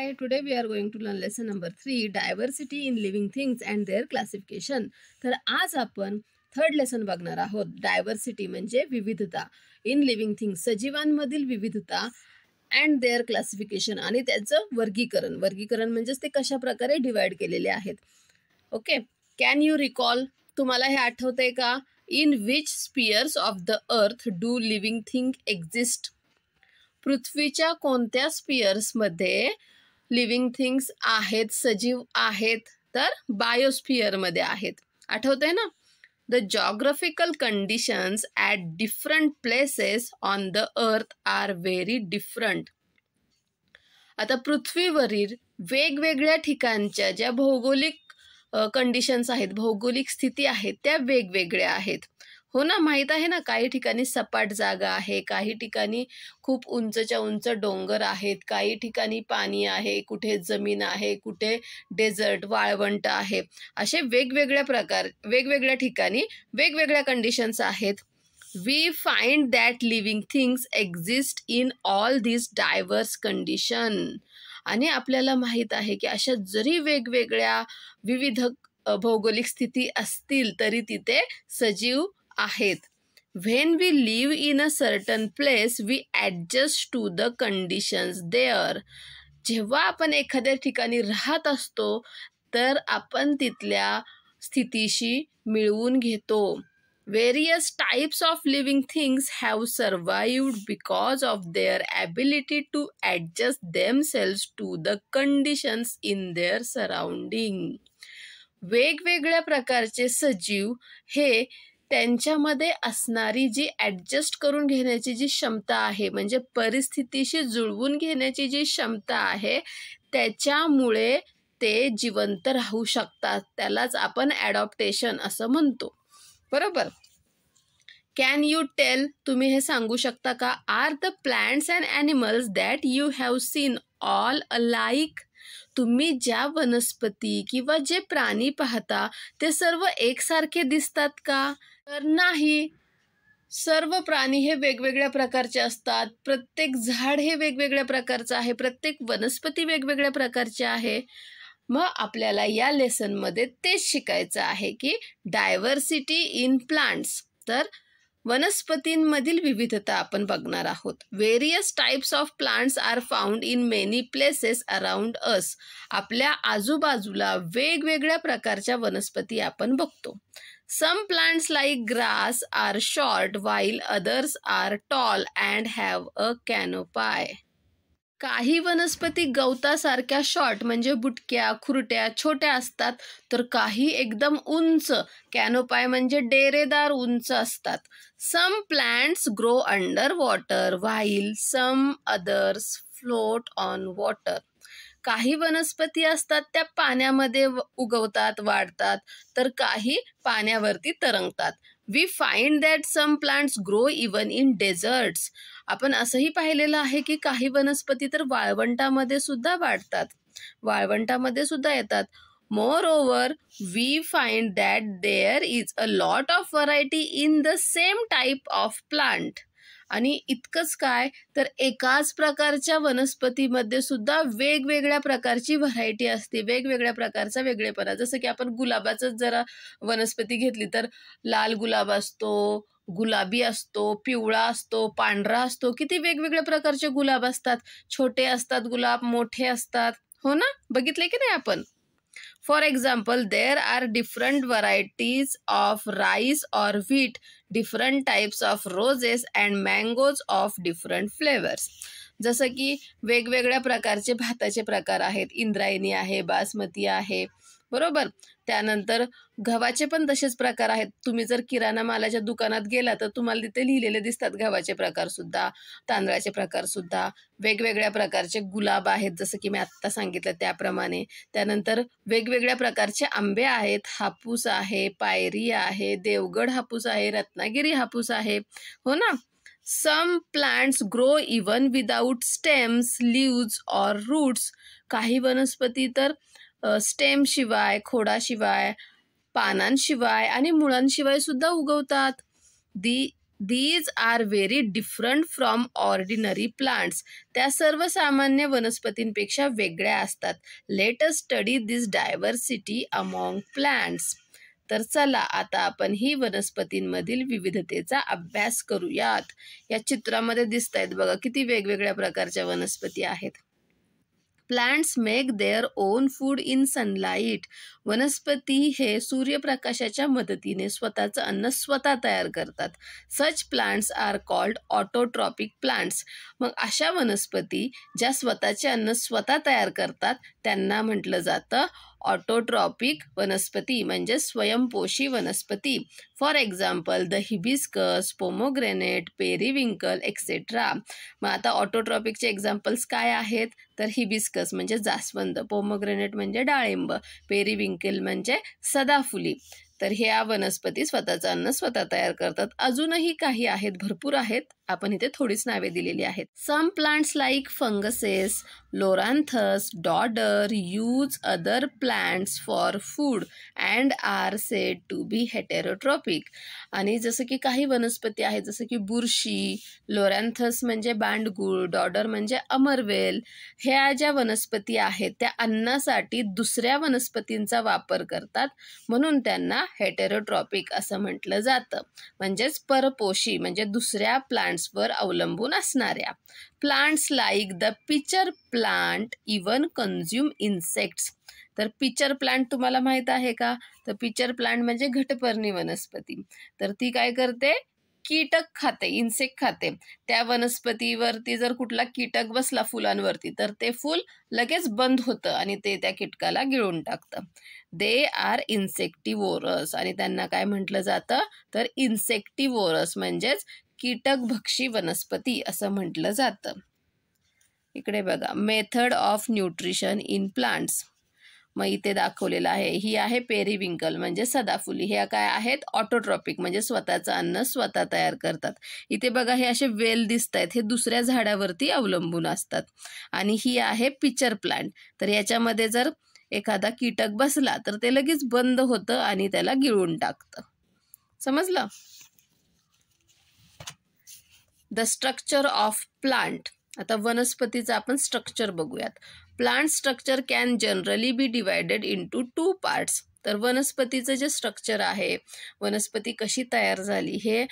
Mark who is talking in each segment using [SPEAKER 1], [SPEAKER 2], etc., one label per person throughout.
[SPEAKER 1] Hi, today we are going to learn lesson number three diversity in living things and their classification. तर आज आपण third lesson बघणार आहोत diversity म्हणजे विविधता इन लिव्हिंग थिंग्स सजीवांमधील विविधता अँड देअर क्लासिफिकेशन आणि त्याचं वर्गीकरण वर्गीकरण म्हणजेच ते कशा प्रकारे डिवाइड केलेले आहेत ओके कॅन यू रिकॉल तुम्हाला हे आठवतंय का in which spheres of the earth do living thing exist पृथ्वीच्या कोणत्या स्पियर्समध्ये लिव्हिंग थिंग्स आहेत सजीव आहेत तर बायोस्फिअरमध्ये आहेत आठवतंय ना the geographical conditions at different places on the earth are very different आता पृथ्वीवरील वेगवेगळ्या ठिकाणच्या ज्या भौगोलिक कंडिशन्स आहेत भौगोलिक स्थिती आहेत त्या वेगवेगळ्या आहेत हो ना माहीत आहे ना काही ठिकाणी सपाट जागा आहे काही ठिकाणी खूप उंचच्या उंच डोंगर आहेत काही ठिकाणी पाणी आहे कुठे जमीन आहे कुठे डेझर्ट वाळवंट आहे असे वेगवेगळ्या प्रकार वेगवेगळ्या ठिकाणी वेगवेगळ्या कंडिशन्स आहेत we find that living things exist in all this diverse condition आणि आपल्याला माहीत आहे की अशा जरी वेगवेगळ्या विविध भौगोलिक स्थिती असतील तरी तिथे सजीव आहेत when we live in a certain place we adjust to the conditions there जेव्हा आपण एखाद्या ठिकाणी राहत असतो तर आपण तिथल्या स्थितीशी मिळवून घेतो various types of living things have survived because of their ability to adjust themselves to the conditions in their surrounding वेगवेगळ्या प्रकारचे सजीव हे त्यांच्यामध्ये असणारी जी ॲडजस्ट करून घेण्याची जी क्षमता आहे म्हणजे परिस्थितीशी जुळवून घेण्याची जी क्षमता आहे त्याच्यामुळे ते जिवंत राहू शकतात त्यालाच आपण ॲडॉप्टेशन असं म्हणतो बरोबर कॅन यू टेल तुम्ही हे सांगू शकता का are the plants and animals that you have seen all a like तुम्ही ज्या वनस्पती किंवा जे प्राणी पाहता ते सर्व एकसारखे दिसतात का तर नाही सर्व प्राणी हे वेगवेगळ्या प्रकारचे असतात प्रत्येक झाड हे वेगवेगळ्या प्रकारचं आहे प्रत्येक वनस्पती वेगवेगळ्या प्रकारचे आहे मग आपल्याला या लेसनमध्ये तेच शिकायचं आहे की डायव्हर्सिटी इन प्लांट्स तर वनस्पतींमधील विविधता आपण बघणार आहोत various types of plants are found in many places around us आपल्या आजूबाजूला वेगवेगळ्या प्रकारच्या वनस्पती आपण बघतो Some plants like grass are short while others are tall and have a canopy. काही वनस्पती गवतासारख्या शॉर्ट म्हणजे बुटक्या खुरट्या छोट्या असतात तर काही एकदम उंच कॅनोपाय म्हणजे डेरेदार उंच असतात some plants grow under water while some others float on water काही वनस्पती असतात त्या पाण्यामध्ये उगवतात वाढतात तर काही पाण्यावरती तरंगतात we find that some plants grow even in deserts आपण असंही पाहिलेलं आहे की काही वनस्पती तर वाळवंटामध्ये सुद्धा वाढतात वाळवंटामध्ये सुद्धा येतात moreover we find that there is a lot of variety in the same type of plant आणि इतकंच काय तर एकाच प्रकारच्या वनस्पतीमध्ये सुद्धा वेगवेगळ्या प्रकारची व्हरायटी असते वेगवेगळ्या प्रकारचा वेगळेपणा जसं की आपण गुलाबाचंच जरा वनस्पती घेतली तर लाल गुलाब असतो गुलाबी असतो पिवळा असतो पांढरा असतो किती वेगवेगळ्या प्रकारचे गुलाब असतात छोटे असतात गुलाब मोठे असतात हो ना बघितले की नाही आपण for example there are different varieties of rice or wheat different types of roses and mangoes of different flavours जसं की वेगवेगळ्या प्रकारचे भाताचे प्रकार आहेत इंद्रायणी आहे बासमती आहे बरोबर त्यानंतर गव्हाचे पण तसेच प्रकार आहेत तुम्ही जर किराणा मालाच्या दुकानात गेला तर तुम्हाला तिथे लिहिलेले दिसतात गव्हाचे सुद्धा तांदळाचे प्रकार सुद्धा वेगवेगळ्या प्रकारचे गुलाब आहेत जसं की मी आत्ता सांगितलं त्याप्रमाणे त्यानंतर वेगवेगळ्या प्रकारचे आंबे आहेत हापूस आहे पायरी आहे देवगड हापूस आहे रत्नागिरी हापूस आहे हो ना some plants grow even without stems leaves or roots काही वनस्पती तर स्टेमशिवाय खोडाशिवाय पानांशिवाय आणि मुळांशिवाय सुद्धा उगवतात the these are very different from ordinary plants त्या सर्वसामान्य वनस्पतींपेक्षा वेगळ्या असतात us study this diversity among plants तर चला आता आपण ही वनस्पतींमधील विविधतेचा अभ्यास करूयात या चित्रामध्ये दिसत आहेत बघा किती वेगवेगळ्या प्रकारच्या वनस्पती आहेत plants make their own food in sunlight वनस्पती हे सूर्यप्रकाशाच्या मदतीने स्वतःचं अन्न स्वतः तयार करतात such plants are called autotrophic plants मग अशा वनस्पती ज्या स्वतःचे अन्न स्वतः तयार करतात त्यांना म्हटलं जातं ऑटोट्रॉपिक वनस्पती म्हणजे स्वयंपोषी वनस्पती for example the hibiscus pomegranate periwinkle etcetera मग आता ऑटोट्रॉपिकचे एक्झाम्पल्स काय आहेत तर हिबिस्कस म्हणजे जास्वंद पोमोग्रेनेट म्हणजे डाळिंब पेरिविंकल म्हणजे सदाफुली तर ह्या वनस्पती स्वतःचं अन्न स्वतः तयार करतात अजूनही काही आहेत भरपूर आहेत आपण इथे थोडीच नावे दिलेली आहेत some plants like funguses loranthus dodder use other plants for food and are said to be heterotrophic आणि जसं की काही वनस्पती आहेत जसं की बुरशी लोरॅन्थस म्हणजे बांडगुळ डॉडर म्हणजे अमरवेल ह्या ज्या वनस्पती आहेत त्या अन्नासाठी दुसऱ्या वनस्पतींचा वापर करतात म्हणून त्यांना हेटेरोट्रॉपिक असं म्हटलं जातं म्हणजेच परपोशी म्हणजे दुसऱ्या प्लांट्सवर अवलंबून असणाऱ्या plants like the pitcher plant even consume insects तर पिचर प्लांट तुम्हाला माहित आहे का तर पिचर प्लांट म्हणजे घटपर्णी वनस्पती तर ती काय करते कीटक खाते इन्सेक्ट खाते त्या वनस्पतीवरती जर कुठला कीटक बसला फुलांवरती तर ते फुल लगेच बंद होतं आणि ते त्या कीटकाला गिळून टाकतं दे आर इन्सेक्टिवोरस आणि त्यांना काय म्हटलं जातं तर इन्सेक्टिवोरस म्हणजेच कीटक भक्षी वनस्पती असं म्हटलं जातं इकडे बघा method of nutrition in plants मग इथे दाखवलेलं आहे ही आहे पेरीविंकल म्हणजे सदाफुली ह्या काय आहेत ऑटोट्रॉपिक म्हणजे स्वतःचं अन्न स्वतः तयार करतात इथे बघा हे असे वेल दिसत आहेत हे दुसऱ्या झाडावरती अवलंबून असतात आणि ही आहे पिचर प्लांट तर याच्यामध्ये जर एखादा कीटक बसला तर ते लगेच बंद होतं आणि त्याला गिळून टाकतं समजलं द स्ट्रक्चर ऑफ प्लांट आता वनस्पतीचं आपण स्ट्रक्चर बघूयात plant structure can generally be divided into two parts तर वनस्पतीचं जे स्ट्रक्चर आहे वनस्पती कशी तयार झाली हे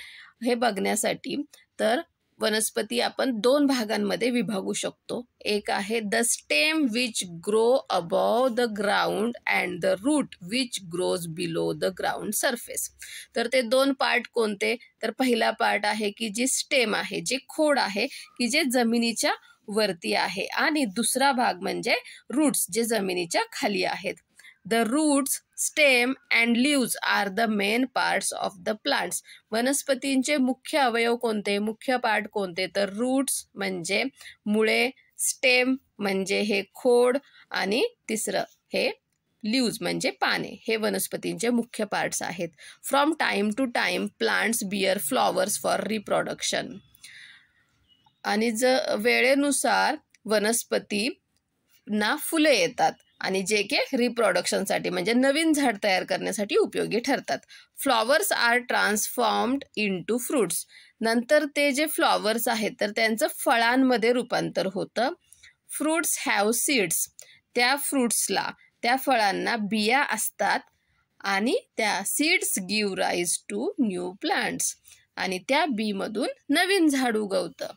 [SPEAKER 1] हे बघण्यासाठी तर वनस्पती आपण दोन भागांमध्ये विभागू शकतो एक आहे the stem which grow above the ground and the root which grows below the ground surface तर ते दोन पार्ट कोणते तर पहिला पार्ट आहे की जी स्टेम आहे जे खोड आहे की जे जमिनीच्या वरती आहे आणि दुसरा भाग म्हणजे रूट्स जे जमिनीच्या खाली आहेत the roots stem and leaves are the main parts of the plants वनस्पतींचे मुख्य अवयव कोणते मुख्य पार्ट कोणते तर रूट्स म्हणजे मुळे स्टेम म्हणजे हे खोड आणि तिसरं हे लिव्ज म्हणजे पाने हे वनस्पतींचे मुख्य पार्ट्स आहेत from time to time plants bear flowers for reproduction आणि ज वेळेनुसार वनस्पती ना फुले येतात आणि जे के साठी म्हणजे नवीन झाड तयार करण्यासाठी उपयोगी ठरतात flowers are transformed into नंतर ते जे फ्लॉवर्स आहेत तर त्यांचं फळांमध्ये रूपांतर होतं फ्रुट्स हॅव सीड्स त्या फ्रुट्सला त्या फळांना बिया असतात आणि त्या seeds give rise to new plants आणि त्या बीमधून नवीन झाड उगवतं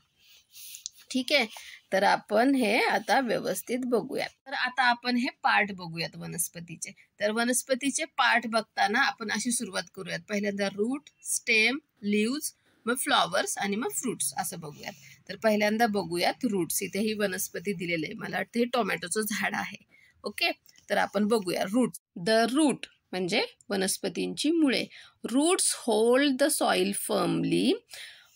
[SPEAKER 1] ठीक आहे तर आपण हे आता व्यवस्थित बघूयात तर आता आपण हे पार्ट बघूयात वनस्पतीचे तर वनस्पतीचे पार्ट बघताना आपण अशी सुरुवात करूयात पहिल्यांदा रूट स्टेम लिव्ज मग फ्लॉवर्स आणि मग फ्रुट्स असं बघूयात तर पहिल्यांदा बघूयात रूट्स इथे ही वनस्पती दिलेली आहे मला वाटतं हे टोमॅटोचं झाड आहे ओके तर आपण बघूया रूट द रूट म्हणजे वनस्पतींची मुळे roots hold the soil firmly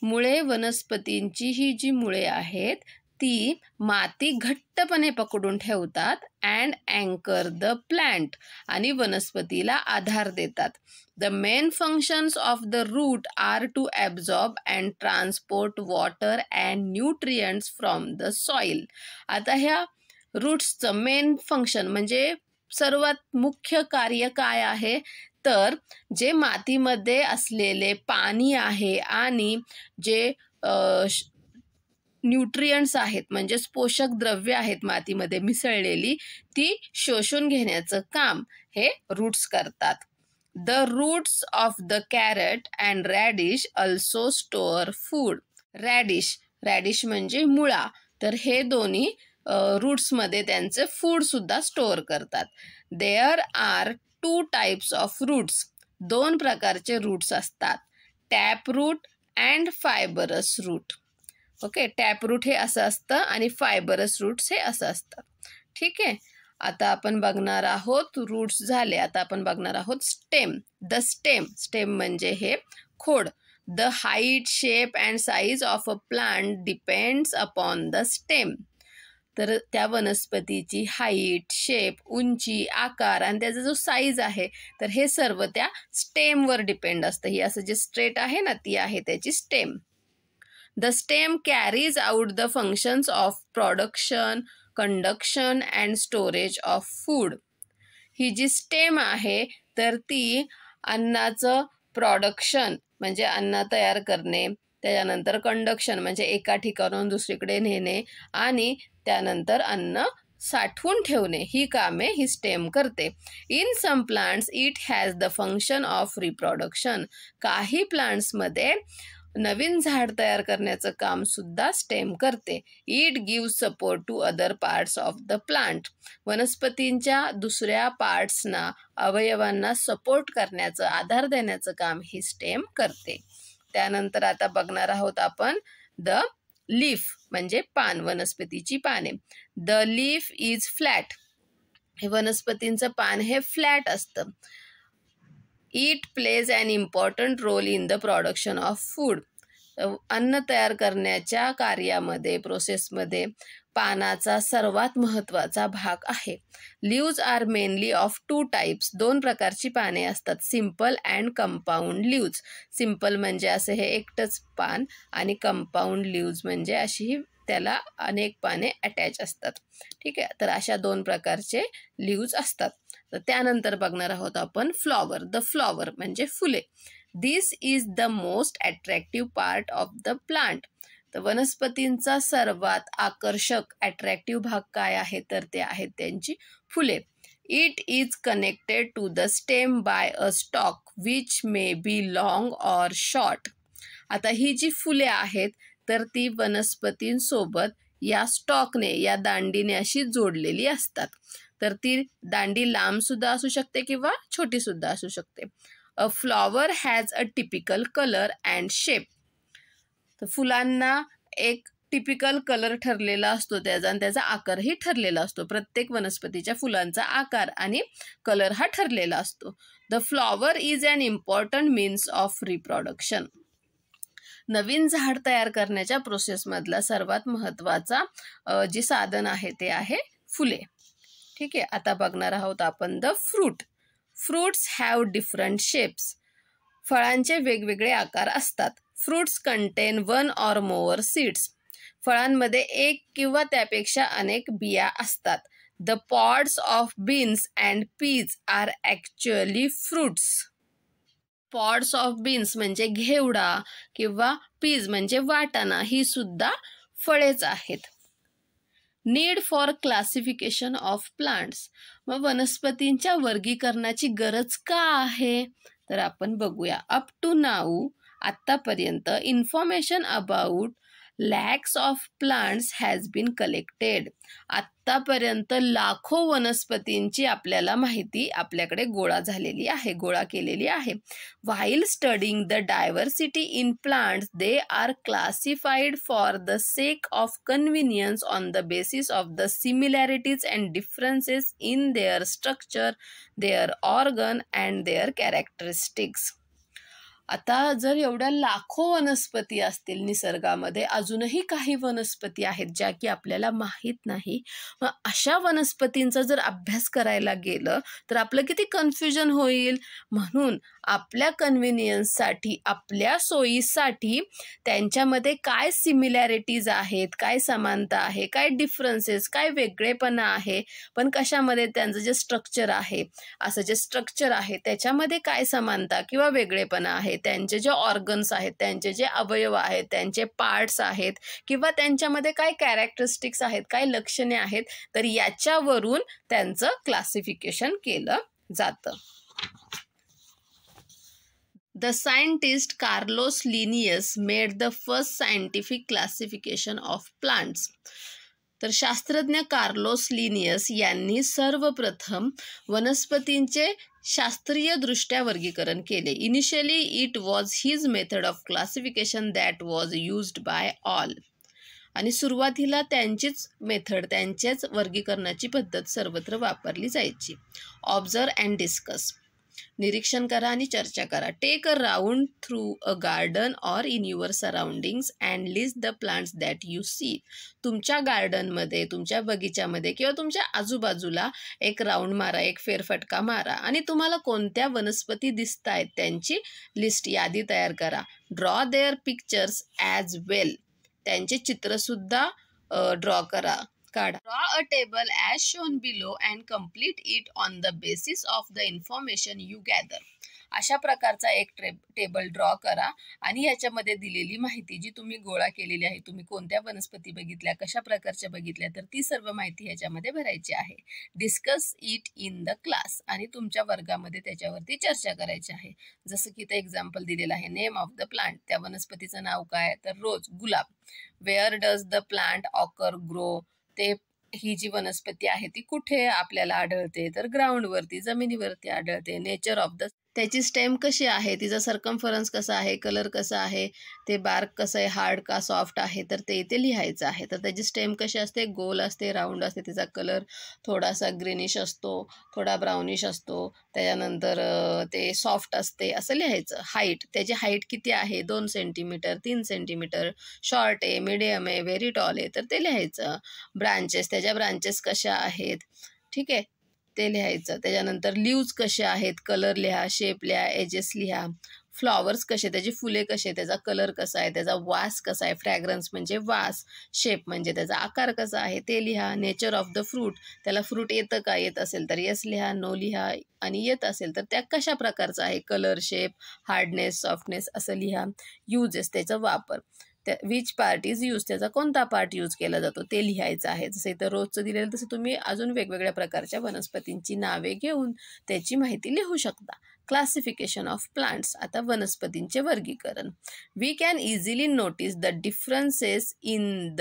[SPEAKER 1] मुळे वनस्पतींची ही जी मुळे आहेत ती माती घट्टपणे पकडून ठेवतात अँड अँकर द प्लॅन्ट आणि वनस्पतीला आधार देतात the main functions of the root are to absorb and transport water and nutrients from the soil आता ह्या रूट्सचं मेन फंक्शन म्हणजे सर्वात मुख्य कार्य काय आहे तर जे मातीमध्ये असलेले पाणी आहे आणि जे न्यूट्रियंट्स आहेत म्हणजेच पोषक द्रव्य आहेत मातीमध्ये मिसळलेली ती शोषून घेण्याचं काम हे रूट्स करतात the roots of the carrot and radish also store food radish radish म्हणजे मुळा तर हे दोन्ही रूट्समध्ये त्यांचे फूडसुद्धा स्टोअर करतात there are two types of roots दोन प्रकारचे रूट्स असतात tap root and fibrous root okay tap root हे असं असतं आणि फायबरस रूट्स हे असं असतं ठीक आहे आता आपण बघणार आहोत रूट्स झाले आता आपण बघणार आहोत स्टेम द स्टेम स्टेम म्हणजे हे खोड the height shape and size of a plant depends upon the stem तर त्या वनस्पतीची हाईट शेप उंची आकार आणि त्याचा जो साईज आहे तर हे सर्व त्या स्टेमवर डिपेंड असतं ही असं जे स्ट्रेट आहे ना ती आहे त्याची stem the stem carries out the functions of production conduction and storage of food ही जी स्टेम आहे तर ती अन्नाचं प्रॉडक्शन म्हणजे अन्न तयार करणे त्याच्यानंतर कंडक्शन म्हणजे एका ठिकाणाहून दुसरीकडे नेणे आणि त्यानंतर अन्न साठवून ठेवणे ही कामे ही स्टेम करते in some plants it has the function of reproduction काही प्लांट्समध्ये नवीन झाड तयार करण्याचं काम सुद्धा स्टेम करते it give support to other parts of the plant वनस्पतींच्या दुसऱ्या पार्ट्सना अवयवांना सपोर्ट करण्याचं आधार देण्याचं काम ही स्टेम करते त्यानंतर आता बघणार आहोत आपण द लीफ म्हणजे पान वनस्पतीची पाने द लीफ इज फ्लॅट हे वनस्पतींचं पान हे फ्लॅट असतं it plays an important role in the production of food अन्न तयार करण्याच्या कार्यामध्ये प्रोसेसमध्ये पानाचा सर्वात महत्त्वाचा भाग आहे leaves are mainly of two types दोन प्रकारची पाने असतात simple and compound leaves simple म्हणजे असे हे एकटंच पान आणि कंपाऊंड लिव्ज म्हणजे अशी त्याला अनेक पाने अटॅच असतात ठीक आहे तर अशा दोन प्रकारचे लिव्ज असतात तर त्यानंतर बघणार आहोत आपण फ्लॉवर द फ्लॉवर म्हणजे फुले this is the most attractive part of the plant तर वनस्पतींचा सर्वात आकर्षक अट्रॅक्टिव्ह भाग काय आहे तर ते आहेत त्यांची फुले it is connected to the stem by a stalk which may be long or short आता ही जी फुले आहेत तर ती वनस्पतींसोबत या स्टॉकने या दांडीने अशी जोडलेली असतात तर ती दांडी लांबसुद्धा असू शकते किंवा छोटीसुद्धा असू शकते a flower has a typical colour and shape तर फुलांना एक टिपिकल कलर ठरलेला असतो त्याचा आणि त्याचा आकारही ठरलेला असतो प्रत्येक वनस्पतीच्या फुलांचा आकार आणि कलर हा ठरलेला असतो the flower is an important means of reproduction नवीन झाड तयार करण्याच्या प्रोसेसमधला सर्वात महत्त्वाचा जे साधन आहे ते आहे फुले ठीक आहे आता बघणार आहोत आपण the fruit fruits have different shapes फळांचे वेगवेगळे आकार असतात fruits contain one or more seeds फळांमध्ये एक किंवा त्यापेक्षा अनेक बिया असतात the pods of beans and peas are actually fruits pods of beans म्हणजे घेवडा किंवा पीज म्हणजे वाटाणा ही सुद्धा फळेच आहेत need for classification of plants मग वनस्पतींच्या वर्गीकरणाची गरज का आहे तर आपण बघूया अप टू नाऊ आत्तापर्यंत information about lakhs of plants has been collected आत्तापर्यंत लाखो वनस्पतींची आपल्याला माहिती आपल्याकडे गोळा झालेली आहे गोळा केलेली आहे while studying the diversity in plants they are classified for the sake of convenience on the basis of the similarities and differences in their structure their organ and their characteristics आता जर एवढ्या लाखो वनस्पती असतील निसर्गामध्ये अजूनही काही वनस्पती आहेत ज्या की आपल्याला माहीत नाही मग अशा वनस्पतींचा जर अभ्यास करायला गेलं तर आपलं किती कन्फ्युजन होईल म्हणून आपल्या कन्व्हिनियन्ससाठी आपल्या सोयीसाठी त्यांच्यामध्ये काय सिमिलॅरिटीज आहेत काय समानता आहे काय डिफरन्सेस काय वेगळेपणा आहे पण कशामध्ये त्यांचं जे स्ट्रक्चर आहे असं जे स्ट्रक्चर आहे त्याच्यामध्ये काय समानता किंवा वेगळेपणा आहे त्यांचे जे ऑर्गन्स आहेत त्यांचे जे अवयव आहेत त्यांचे पार्ट्स आहेत किंवा त्यांच्यामध्ये काय कॅरेक्टरिस्टिक्स आहेत काय लक्षणे आहेत तर याच्यावरून त्यांचं क्लासिफिकेशन केलं जातं the scientist Carlos Linnaeus made the first scientific classification of plants तर शास्त्रज्ञ कार्लोस लिनियस यांनी सर्वप्रथम वनस्पतींचे शास्त्रीयदृष्ट्या वर्गीकरण केले initially it was his method of classification that was used by all आणि सुरुवातीला त्यांचीच मेथड त्यांच्याच वर्गीकरणाची पद्धत सर्वत्र वापरली जायची ऑब्झर्व अँड डिस्कस निरीक्षण करा आणि चर्चा करा take a round through a garden or in your surroundings and list the plants that you see तुमच्या गार्डनमध्ये तुमच्या बगीच्यामध्ये किंवा तुमच्या आजूबाजूला एक राऊंड मारा एक फेरफटका मारा आणि तुम्हाला कोणत्या वनस्पती दिसत आहेत त्यांची लिस्ट यादी तयार करा draw their pictures as well त्यांचे चित्रसुद्धा ड्रॉ करा काढा draw a table as shown below and complete it on the basis of the information you gather अशा प्रकारचा एक टेबल ड्रॉ करा आणि याच्यामध्ये दिलेली माहिती जी तुम्ही गोळा केलेली आहे तुम्ही कोणत्या वनस्पती बघितल्या कशा प्रकारच्या बघितल्या तर ती सर्व माहिती ह्याच्यामध्ये भरायची आहे discuss it in the class आणि तुमच्या वर्गामध्ये त्याच्यावरती चर्चा करायची आहे जसं की ते एक्झाम्पल दिलेलं आहे नेम ऑफ द प्लांट त्या वनस्पतीचं नाव काय तर रोज गुलाब where does the plant occur grow ते ही जी वनस्पती आहे ती कुठे आपल्याला आढळते तर ग्राउंडवरती जमिनीवरती आढळते नेचर ऑफ द त्याची स्टेम कशी आहे तिचा सर्कम्फरन्स कसा आहे कलर कसा आहे ते बार्क कसं आहे हार्ड का सॉफ्ट आहे तर ते इथे लिहायचं आहे तर त्याची स्टेम कशी असते गोल असते राऊंड असते तिचा कलर थोडासा ग्रीनिश असतो थोडा ब्राऊनिश असतो त्याच्यानंतर ते सॉफ्ट असते असं लिहायचं हाईट त्याची हाईट किती आहे दोन सेंटीमीटर तीन सेंटीमीटर शॉर्ट आहे मिडियम आहे व्हेरी टॉल आहे तर ते लिहायचं ब्रांचेस त्याच्या ब्रांचेस कशा आहेत ठीक आहे ते लिहायचं त्याच्यानंतर लिव्ज कसे आहेत कलर लिहा शेप लिहा एजेस लिहा फ्लॉवर्स कसे त्याची फुले कसे त्याचा कलर कसा आहे त्याचा वास कसा आहे फ्रॅग्रन्स म्हणजे वास शेप म्हणजे त्याचा आकार कसा आहे ते लिहा नेचर ऑफ द फ्रूट त्याला फ्रूट येतं का येत असेल तर येस लिहा नो लिहा आणि येत असेल तर त्या कशा प्रकारचा आहे कलर शेप हार्डनेस सॉफ्टनेस असं लिहा युजेस त्याचा वापर त्या विच पार्ट इज यूज त्याचा कोणता पार्ट यूज केला जातो ते लिहायचं आहे जसं इथं रोजचं दिलेलं तसं तुम्ही अजून वेगवेगळ्या प्रकारच्या वनस्पतींची नावे घेऊन त्याची माहिती लिहू शकता क्लासिफिकेशन ऑफ प्लांट्स आता वनस्पतींचे वर्गीकरण we can easily notice the differences in the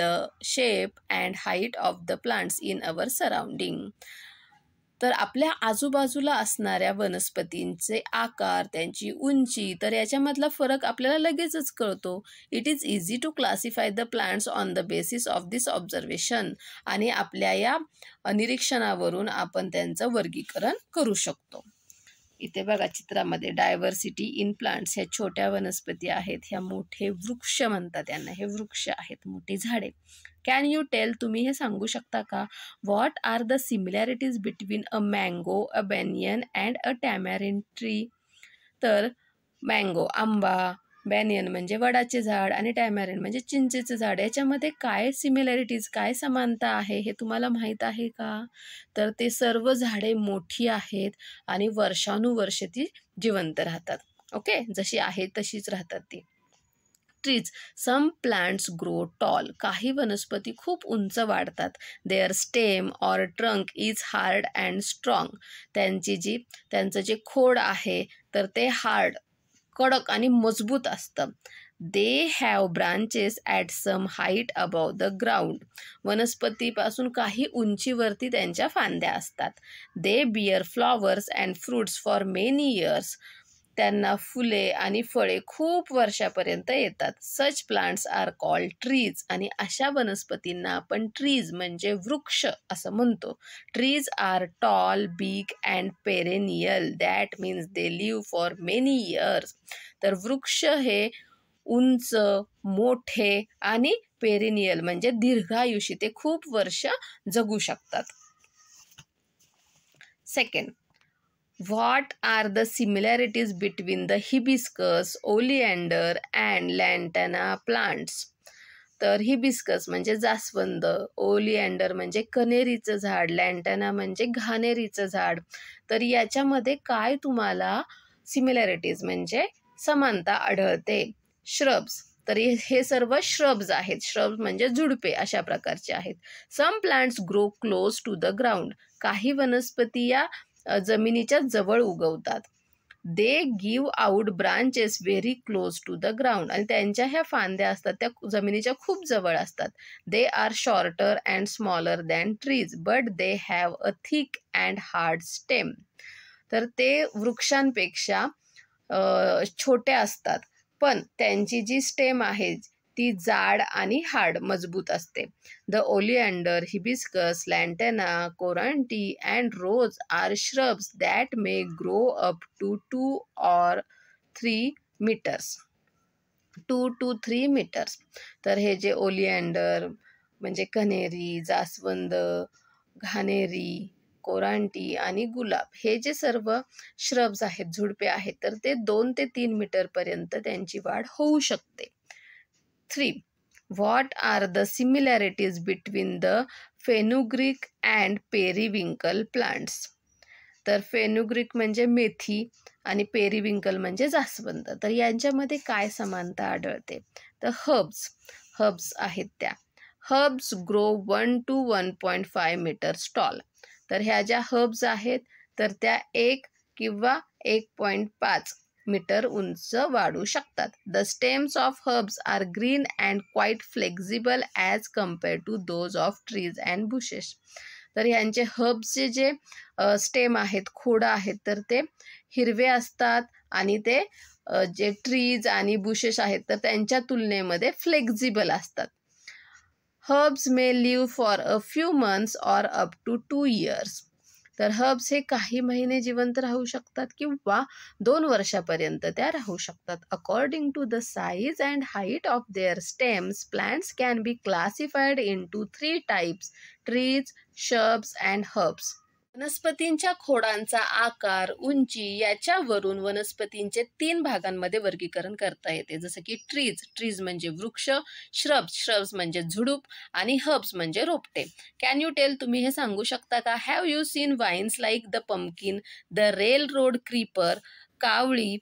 [SPEAKER 1] shape and height of the plants in our surrounding तर आपल्या आजूबाजूला असणाऱ्या वनस्पतींचे आकार त्यांची उंची तर याच्यामधला फरक आपल्याला लगेचच कळतो it is easy to classify the plants on the basis of this observation आणि आपल्या या निरीक्षणावरून आपण त्यांचं वर्गीकरण करू शकतो इथे बघा चित्रामध्ये डायव्हर्सिटी इन प्लांट्स ह्या छोट्या वनस्पती आहेत ह्या मोठे वृक्ष म्हणतात त्यांना हे वृक्ष आहेत मोठी झाडे कॅन यू टेल तुम्ही हे सांगू शकता का what are the similarities between a mango a banyan and a tamarind tree तर मँगो आंबा बॅनियन म्हणजे वडाचे झाड आणि टॅमॅरिन म्हणजे चिंचेचं झाड याच्यामध्ये काय सिमिलॅरिटीज काय समानता आहे हे तुम्हाला माहीत आहे का तर ते सर्व झाडे मोठी आहेत आणि वर्षानुवर्षे ती जिवंत राहतात ओके जशी आहे तशीच राहतात ती trees some plants grow tall काही वनस्पती खूप उंच वाढतात. Their stem or trunk is hard and strong त्यांची जी त्यांचं जे खोड आहे तर ते हार्ड कडक आणि मजबूत असतं they have branches at some height above the ground वनस्पतीपासून काही उंचीवरती त्यांच्या फांद्या असतात they bear flowers and fruits for many years त्यांना फुले आणि फळे खूप वर्षापर्यंत येतात such plants are called trees आणि अशा वनस्पतींना आपण ट्रीज म्हणजे वृक्ष असं म्हणतो trees are tall big and perennial that means they live for many years तर वृक्ष हे उंच मोठे आणि पेरेनियल म्हणजे दीर्घायुषी ते खूप वर्ष जगू शकतात second what are the similarities between the hibiscus oleander and lantana plants तर हिबिस्कस म्हणजे जास्वंद ओलिअँडर म्हणजे कनेरीचं झाड लँटना म्हणजे घानेरीचं झाड तर याच्यामध्ये काय तुम्हाला सिमिलॅरिटीज म्हणजे समानता आढळते श्रब्स तर हे सर्व श्रब्स आहेत श्रब्स म्हणजे झुडपे अशा प्रकारचे आहेत some plants grow close to the ground काही वनस्पती या जमिनीच्या जवळ उगवतात they give out branches very close to the ground आणि त्यांच्या ह्या फांद्या असतात त्या जमिनीच्या खूप जवळ असतात they are shorter and smaller than trees but they have a thick and hard stem तर ते वृक्षांपेक्षा छोटे असतात पण त्यांची जी स्टेम आहे ती जाड आणि हार्ड मजबूत असते द ओलिअंडर हिबिस्कस लँटेना कोरांटी and rose are shrubs that may grow up to two or three metres to two three metres तर हे जे ओलिअंडर म्हणजे कनेरी जास्वंद घानेरी कोरांटी आणि गुलाब हे जे सर्व श्रब्स आहेत झुडपे आहेत तर ते दोन ते तीन मीटरपर्यंत त्यांची वाढ होऊ शकते three what are the similarities between the fenugreek and periwinkle plants तर फेनुग्रिक म्हणजे मेथी आणि पेरिविंकल म्हणजे जास्वंद तर यांच्यामध्ये काय समानता आढळते तर हब्स हब्स आहेत त्या herbs grow one to one point five metre tall तर ह्या ज्या हब्स आहेत तर त्या एक किंवा एक पॉईंट पाच मीटर उंच वाढू शकतात the stems of herbs are green and quite flexible as compare to those of trees and bushes तर ह्यांचे हर्ब्सचे जे स्टेम आहेत खोडं आहेत तर ते हिरवे असतात आणि ते जे ट्रीज आणि बुशेस आहेत तर त्यांच्या तुलनेमध्ये फ्लेक्झिबल असतात herbs may live for a few months or up to two years तर हर्ब्स हे काही महिने जिवंत राहू शकतात किंवा दोन वर्षापर्यंत त्या राहू शकतात according to the size and height of their stems plants can be classified into three types trees shrubs and herbs वनस्पतींच्या खोडांचा आकार उंची याच्यावरून वनस्पतींचे तीन भागांमध्ये वर्गीकरण करता येते जसं की ट्रीज ट्रीज म्हणजे वृक्ष श्रब्स श्रब्स म्हणजे झुडूप आणि हर्ब्स म्हणजे रोपटे कॅन यू टेल तुम्ही हे सांगू शकता का have you seen vines like the pumpkin the railroad creeper कावळी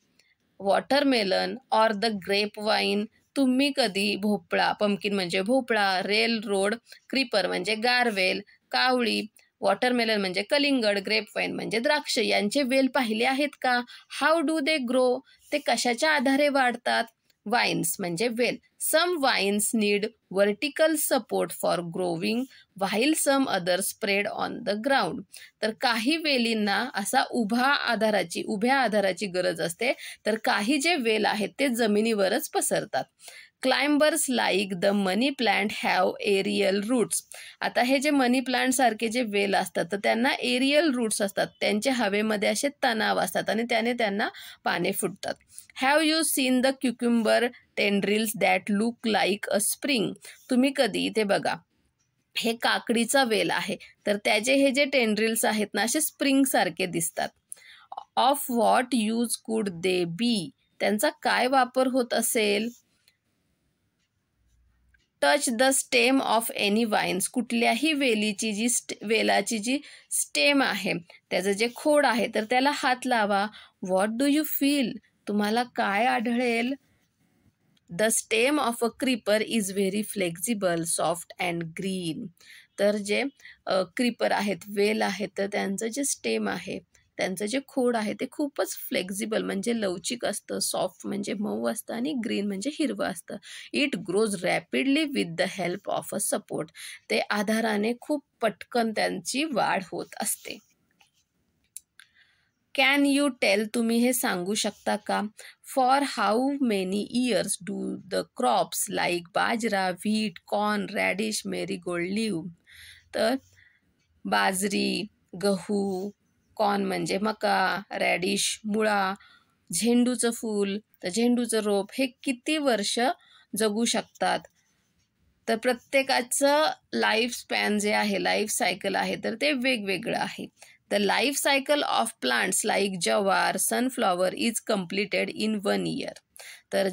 [SPEAKER 1] watermelon or the grape vine तुम्ही कधी भोपळा पम्पकिन म्हणजे भोपळा रेल रोड क्रीपर म्हणजे गारवेल कावळी वॉटरमेलन म्हणजे कलिंगड ग्रेपवाईन म्हणजे द्राक्ष यांचे वेल पाहिले आहेत का हाऊ डू दे ग्रो ते कशाच्या आधारे वाढतात वाईन्स म्हणजे well some vines need vertical support for growing while some other spread on the ground तर काही वेलींना असा उभा आधाराची उभ्या आधाराची गरज असते तर काही जे वेल आहेत ते जमिनीवरच पसरतात climbers like the money plant have aerial roots आता हे जे मनी प्लांटसारखे जे वेल असतात तर त्यांना एरियल रूट्स असतात त्यांचे हवेमध्ये असे तणाव असतात आणि त्याने त्यांना पाने फुटतात have you seen the cucumber tendrils that look like a spring तुम्ही कधी ते बघा हे काकडीचा वेल आहे तर त्याचे हे जे टेंड्रिल्स आहेत ना असे स्प्रिंगसारखे दिसतात of what use could they बी त्यांचा काय वापर होत असेल touch the stem of any vines कुठल्याही वेलीची जी स्टे वेलाची जी स्टेम आहे त्याचं जे खोड आहे तर त्याला हात लावा व्हॉट डू यू फील तुम्हाला काय आढळेल the stem of a creeper is very flexible soft and green तर जे क्रीपर आहेत वेल आहेत तर त्यांचं जे स्टेम आहे त्यांचं जे खोड आहे ते खूपच फ्लेक्झिबल म्हणजे लवचिक असतं सॉफ्ट म्हणजे मऊ असतं आणि ग्रीन म्हणजे हिरवं असतं it grows rapidly with the help of a support ते आधाराने खूप पटकन त्यांची वाढ होत असते कॅन यू टेल तुम्ही हे सांगू शकता का for how many years do the crops like bajra wheat corn radish marigold live तर बाजरी गहू कॉर्न म्हणजे मका रॅडिश मुळा झेंडूचं फूल तर झेंडूचं रोप हे किती वर्ष जगू शकतात तर प्रत्येकाचं लाईफ स्पॅन जे आहे लाईफ सायकल आहे तर ते वेगवेगळं आहे तर life cycle of plants like jowar sunflower is completed in one year तर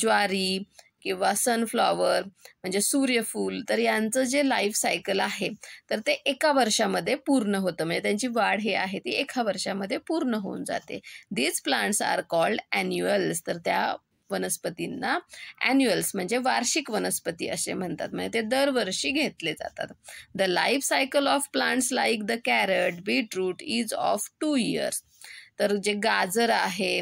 [SPEAKER 1] ज्वारी किंवा सनफ्लॉवर म्हणजे सूर्यफूल तर यांचं जे लाईफ सायकल आहे तर ते एका वर्षामध्ये पूर्ण होतं म्हणजे त्यांची वाढ हे आहे ती एका वर्षामध्ये पूर्ण होऊन जाते these plants are called annuals तर त्या वनस्पतींना ॲन्युअल्स म्हणजे वार्षिक वनस्पती असे म्हणतात म्हणजे ते दरवर्षी घेतले जातात the life cycle of plants like the carrot beetroot is of two years तर जे गाजर आहे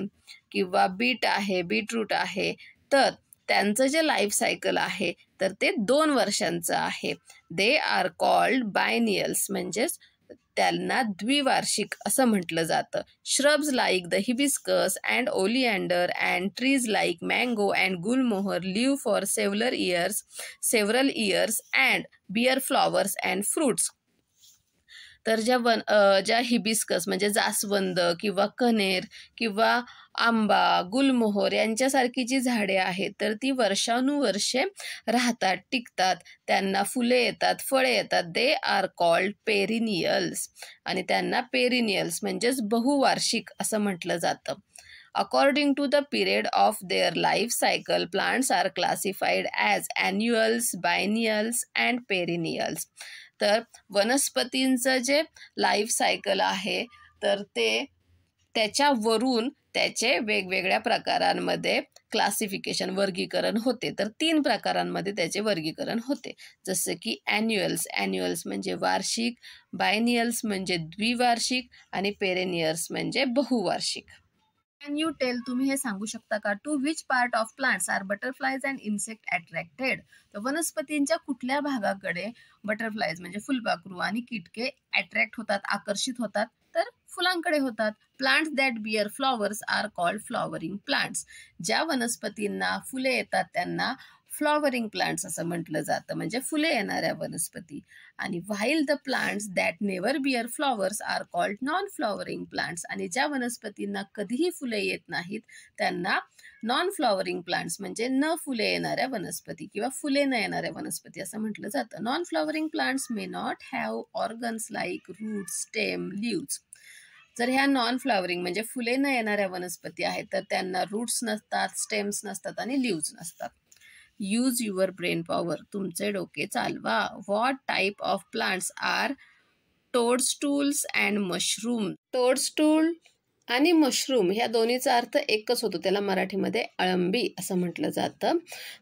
[SPEAKER 1] किंवा बीट आहे बीटरूट आहे तर त्यांचं जे लाईफ सायकल आहे तर ते दोन वर्षांचं आहे दे आर कॉल्ड बायनियल्स म्हणजेच त्यांना द्विवार्षिक असं म्हटलं जातं shrubs like the hibiscus and oleander and trees like mango and gulmohar live for several years several years and bear flowers and fruits तर ज्या वन ज्या हिबिस्कस म्हणजे जास्वंद किंवा कनेर किंवा आंबा गुलमोहर यांच्यासारखी जी झाडे आहेत तर ती वर्षानुवर्षे राहतात टिकतात त्यांना फुले येतात फळे येतात दे आर कॉल्ड पेरिनियल्स आणि त्यांना पेरिनियल्स म्हणजेच बहुवार्षिक असं म्हटलं जातं according to the period of their life cycle plants are classified as annuals biennials and perennials तर वनस्पतींचं जे लाईफ सायकल आहे तर ते त्याच्यावरून त्याचे वेगवेगळ्या प्रकारांमध्ये क्लासिफिकेशन वर्गीकरण होते तर तीन प्रकारांमध्ये त्याचे वर्गीकरण होते जसं की ॲन्युअल्स ॲन्युअल्स म्हणजे वार्षिक बायनियल्स म्हणजे द्विवार्षिक आणि पेरेनियर्स म्हणजे बहुवार्षिक कॅन यू टेल तुम्ही हे सांगू शकता का to which part of plants are butterflies and insect attracted तर वनस्पतींच्या कुठल्या भागाकडे बटरफ्लायज म्हणजे फुलपाखरू आणि किटके अट्रॅक्ट होतात आकर्षित होतात तर फुलांकडे होतात plants that bear flowers are called flowering plants ज्या वनस्पतींना फुले येतात त्यांना फ्लॉवरिंग प्लांट्स असं म्हटलं जातं म्हणजे फुले येणाऱ्या वनस्पती आणि while the plants that never bear flowers are called non flowering plants आणि ज्या वनस्पतींना कधीही फुले येत नाहीत त्यांना नॉन फ्लॉवरिंग प्लांट्स म्हणजे न फुले येणाऱ्या वनस्पती किंवा फुले न येणाऱ्या वनस्पती असं म्हटलं जातं non flowering plants may not have organs like root stem leaves जर ह्या नॉन फ्लॉवरिंग म्हणजे फुले न येणाऱ्या वनस्पती आहेत तर त्यांना रूट्स नसतात स्टेम्स नसतात आणि लिव्ज नसतात यूज युअर ब्रेन पॉवर तुमचे डोके चालवा what type of plants are toadstools and mushroom toadstool आणि मशरूम ह्या दोन्हीचा अर्थ एकच होतो त्याला मराठीमध्ये अळंबी असं म्हटलं जातं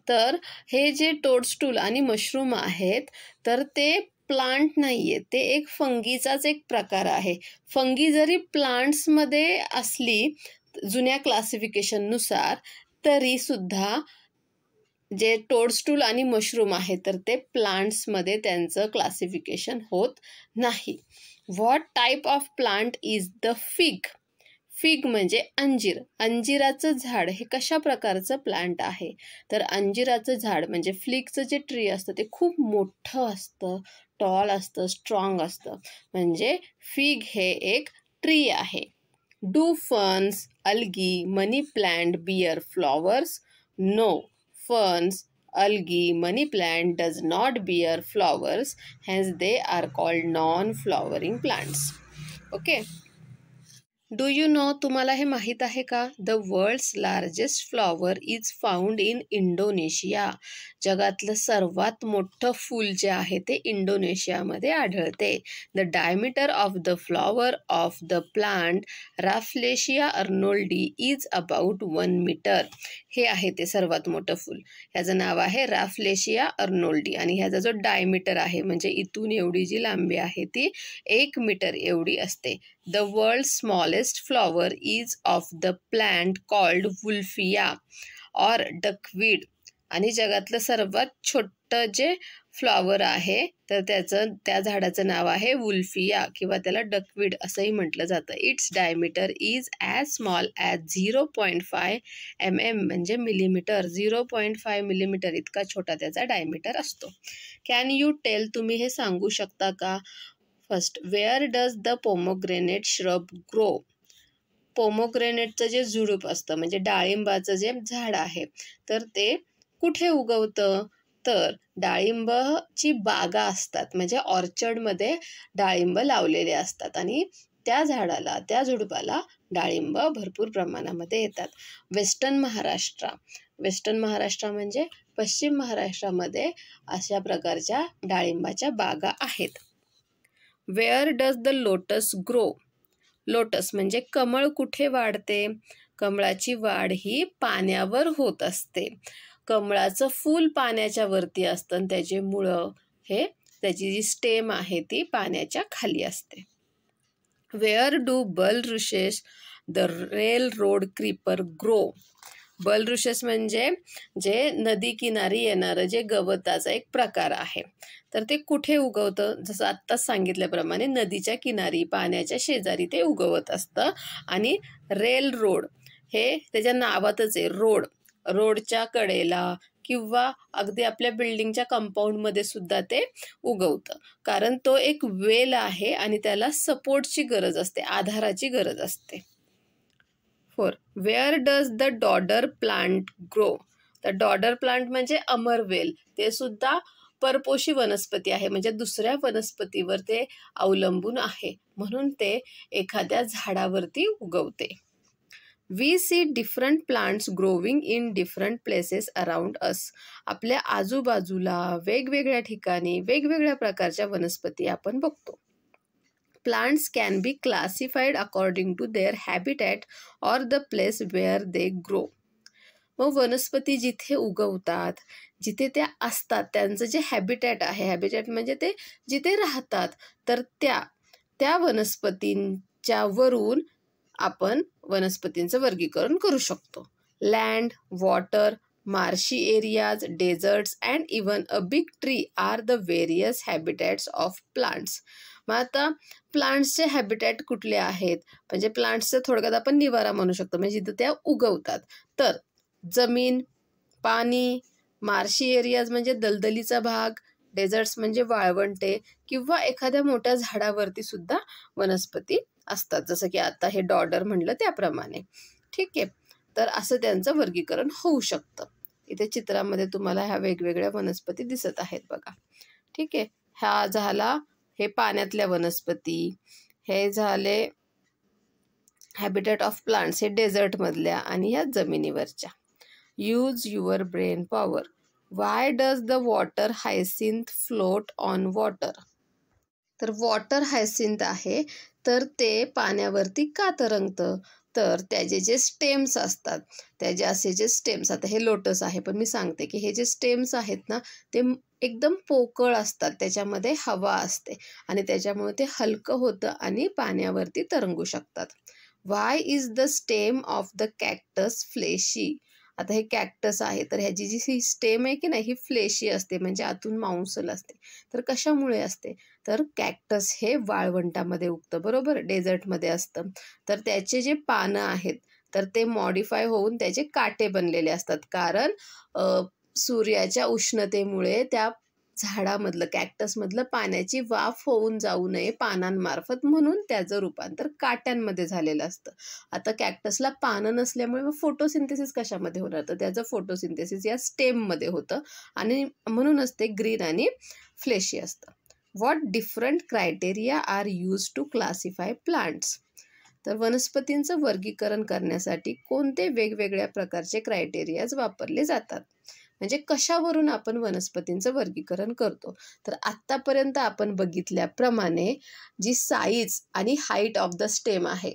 [SPEAKER 1] तर हे जे टोडस्टूल आणि मशरूम आहेत तर ते प्लांट नाही आहे ते एक फंगीचाच एक प्रकार आहे फंगी जरी प्लांट्समध्ये असली जुन्या क्लासिफिकेशननुसार तरीसुद्धा जे टोडस्टूल आणि मशरूम आहे तर ते प्लांट्समध्ये त्यांचं क्लासिफिकेशन होत नाही what type of plant is the fig fig म्हणजे अंजीर अंजिराचं झाड हे कशा प्रकारचं प्लांट आहे तर अंजिराचं झाड म्हणजे फ्लिकचं जे ट्री असतं ते खूप मोठं असतं टॉल असतं स्ट्रॉंग असतं म्हणजे फिग हे एक ट्री आहे do ferns algae money plant bear flowers no ferns, algae, money plant does not bear flowers hence they are called non-flowering plants. Okay. Do you know तुम्हाला हे माहीत आहे का the world's largest flower is found in Indonesia जगातलं सर्वात मोठं फूल जे आहे ते इंडोनेशियामध्ये आढळते the diameter of the flower of the plant Rafflesia arnoldii is about one metre हे आहे ते सर्वात मोठं फूल ह्याचं नाव आहे राफ्लेशिया अर्नोल्डी आणि ह्याचा जो डायमीटर आहे म्हणजे इथून एवढी जी लांबी आहे ती एक मीटर एवढी असते the world smallest flower is of the plant called Wolffia or duckweed आणि जगातलं सर्वात छोटं जे फ्लॉवर आहे तर त्याचं त्या झाडाचं नाव आहे वुल्फिया किंवा त्याला डकवीड असंही म्हटलं जातं its diameter is as small as zero point five M M म्हणजे millimetre zero point five millimetre इतका छोटा त्याचा डायमीटर असतो कॅन यू टेल तुम्ही हे सांगू शकता का first where does the pomegranate shrub grow पोमोग्रेनेटचं जे झुडूप असतं म्हणजे डाळिंबाचं जे झाड आहे तर ते कुठे उगवतं तर डाळिंबची बागा असतात म्हणजे ऑर्चर्डमध्ये डाळिंब लावलेले असतात आणि त्या झाडाला त्या झुडपाला डाळिंब भरपूर प्रमाणामध्ये येतात वेस्टर्न महाराष्ट्र वेस्टर्न महाराष्ट्र म्हणजे पश्चिम महाराष्ट्रामध्ये अशा प्रकारच्या डाळिंबाच्या बागा आहेत where does the lotus grow lotus म्हणजे कमळ कुठे वाढते कमळाची वाढ ही पाण्यावर होत असते कमळाचं फूल पाण्याच्या वरती असतं आणि त्याचे मुळं हे त्याची जी स्टेम आहे ती पाण्याच्या खाली असते where do bulrushes the railroad creeper grow bulrushes म्हणजे जे नदी किनारी येणारं जे गवताचा एक प्रकार आहे तर ते कुठे उगवतं जसं आत्ताच सांगितल्याप्रमाणे नदीच्या किनारी पाण्याच्या शेजारी ते उगवत असतं आणि रेल रोड हे त्याच्या नावातच आहे रोड रोडच्या कडेला किंवा अगदी आपल्या बिल्डिंगच्या कंपाऊंडमध्ये सुद्धा ते उगवतं कारण तो एक वेल आहे आणि त्याला सपोर्टची गरज असते आधाराची गरज असते four where does the dodder plant grow तर डॉडर प्लांट म्हणजे अमरवेल ते सुद्धा परपोषी वनस्पती आहे म्हणजे दुसऱ्या वनस्पतीवर ते अवलंबून आहे म्हणून ते एखाद्या झाडावरती उगवते we see different plants growing in different places around us आपल्या आजूबाजूला वेगवेगळ्या ठिकाणी वेगवेगळ्या प्रकारच्या वनस्पती आपण बघतो plants can be classified according to their habitat or the place where they grow मग वनस्पती जिथे उगवतात जिथे त्या असतात त्यांचं जे हॅबिटॅट आहे हॅबिटॅट म्हणजे ते जिथे राहतात तर त्या त्या वनस्पतींच्या वरून आपण वनस्पतींचं वर्गीकरण करू शकतो land water marshy areas deserts and even a big tree are the various habitats of plants मग आता प्लांट्सचे हॅबिटॅट कुठले आहेत म्हणजे प्लांट्सचं थोडक्यात आपण निवारा म्हणू शकतो म्हणजे जिथं त्या उगवतात तर जमीन पाणी मार्शी एरियाज म्हणजे दलदलीचा भाग डेझर्ट्स म्हणजे वाळवंटे किंवा एखाद्या मोठ्या झाडावरती सुद्धा वनस्पती असतात जसं की आता हे डॉर्डर म्हणलं त्याप्रमाणे ठीक आहे तर असं त्यांचं वर्गीकरण होऊ शकतं इथे चित्रामध्ये तुम्हाला ह्या वेगवेगळ्या वनस्पती दिसत आहेत बघा ठीक आहे ह्या झाला हे पाण्यातल्या वनस्पती हे झाले हॅबिटेट ऑफ प्लांट्स हे डेझर्टमधल्या आणि ह्या जमिनीवरच्या use your brain power why does the water hyacinth float on water तर वॉटर हायसिंथ आहे तर ते पाण्यावरती का तरंगतं तर त्याचे जे स्टेम्स असतात त्याचे असे जे स्टेम्स आता हे लोटस आहे पण मी सांगते की हे जे स्टेम्स आहेत ना ते एकदम पोकळ असतात त्याच्यामध्ये हवा असते आणि त्याच्यामुळे ते हलकं होतं आणि पाण्यावरती तरंगू शकतात why is the stem of the cactus fleshy आता हे कॅक्टस आहे तर ह्याची जी ही स्टेम आहे की नाही ही फ्लेशी असते म्हणजे आतून मांसल असते तर कशामुळे असते तर कॅक्टस हे वाळवंटामध्ये उगतं बरोबर डेझर्टमध्ये असतं तर त्याचे जे पानं आहेत तर ते मॉडिफाय होऊन त्याचे काटे बनलेले असतात कारण सूर्याच्या उष्णतेमुळे त्या झाडामधलं कॅक्टसमधलं पाण्याची वाफ होऊन जाऊ नये पानांमार्फत म्हणून त्याचं रूपांतर काट्यांमध्ये झालेलं असतं आता कॅक्टसला पानं नसल्यामुळे मग फोटोसिंथेसिस कशामध्ये होणार तर त्याचं फोटोसिंथेसिस या स्टेममध्ये होतं आणि म्हणूनच ते ग्रीन आणि फ्लेशी असतं what different criteria are use to classify plants तर वनस्पतींचं वर्गीकरण करण्यासाठी कोणते वेगवेगळ्या प्रकारचे क्रायटेरियाज वापरले जातात म्हणजे कशावरून आपण वनस्पतींचं वर्गीकरण करतो तर आत्तापर्यंत आपण बघितल्याप्रमाणे जी साईज आणि हाईट ऑफ द स्टेम आहे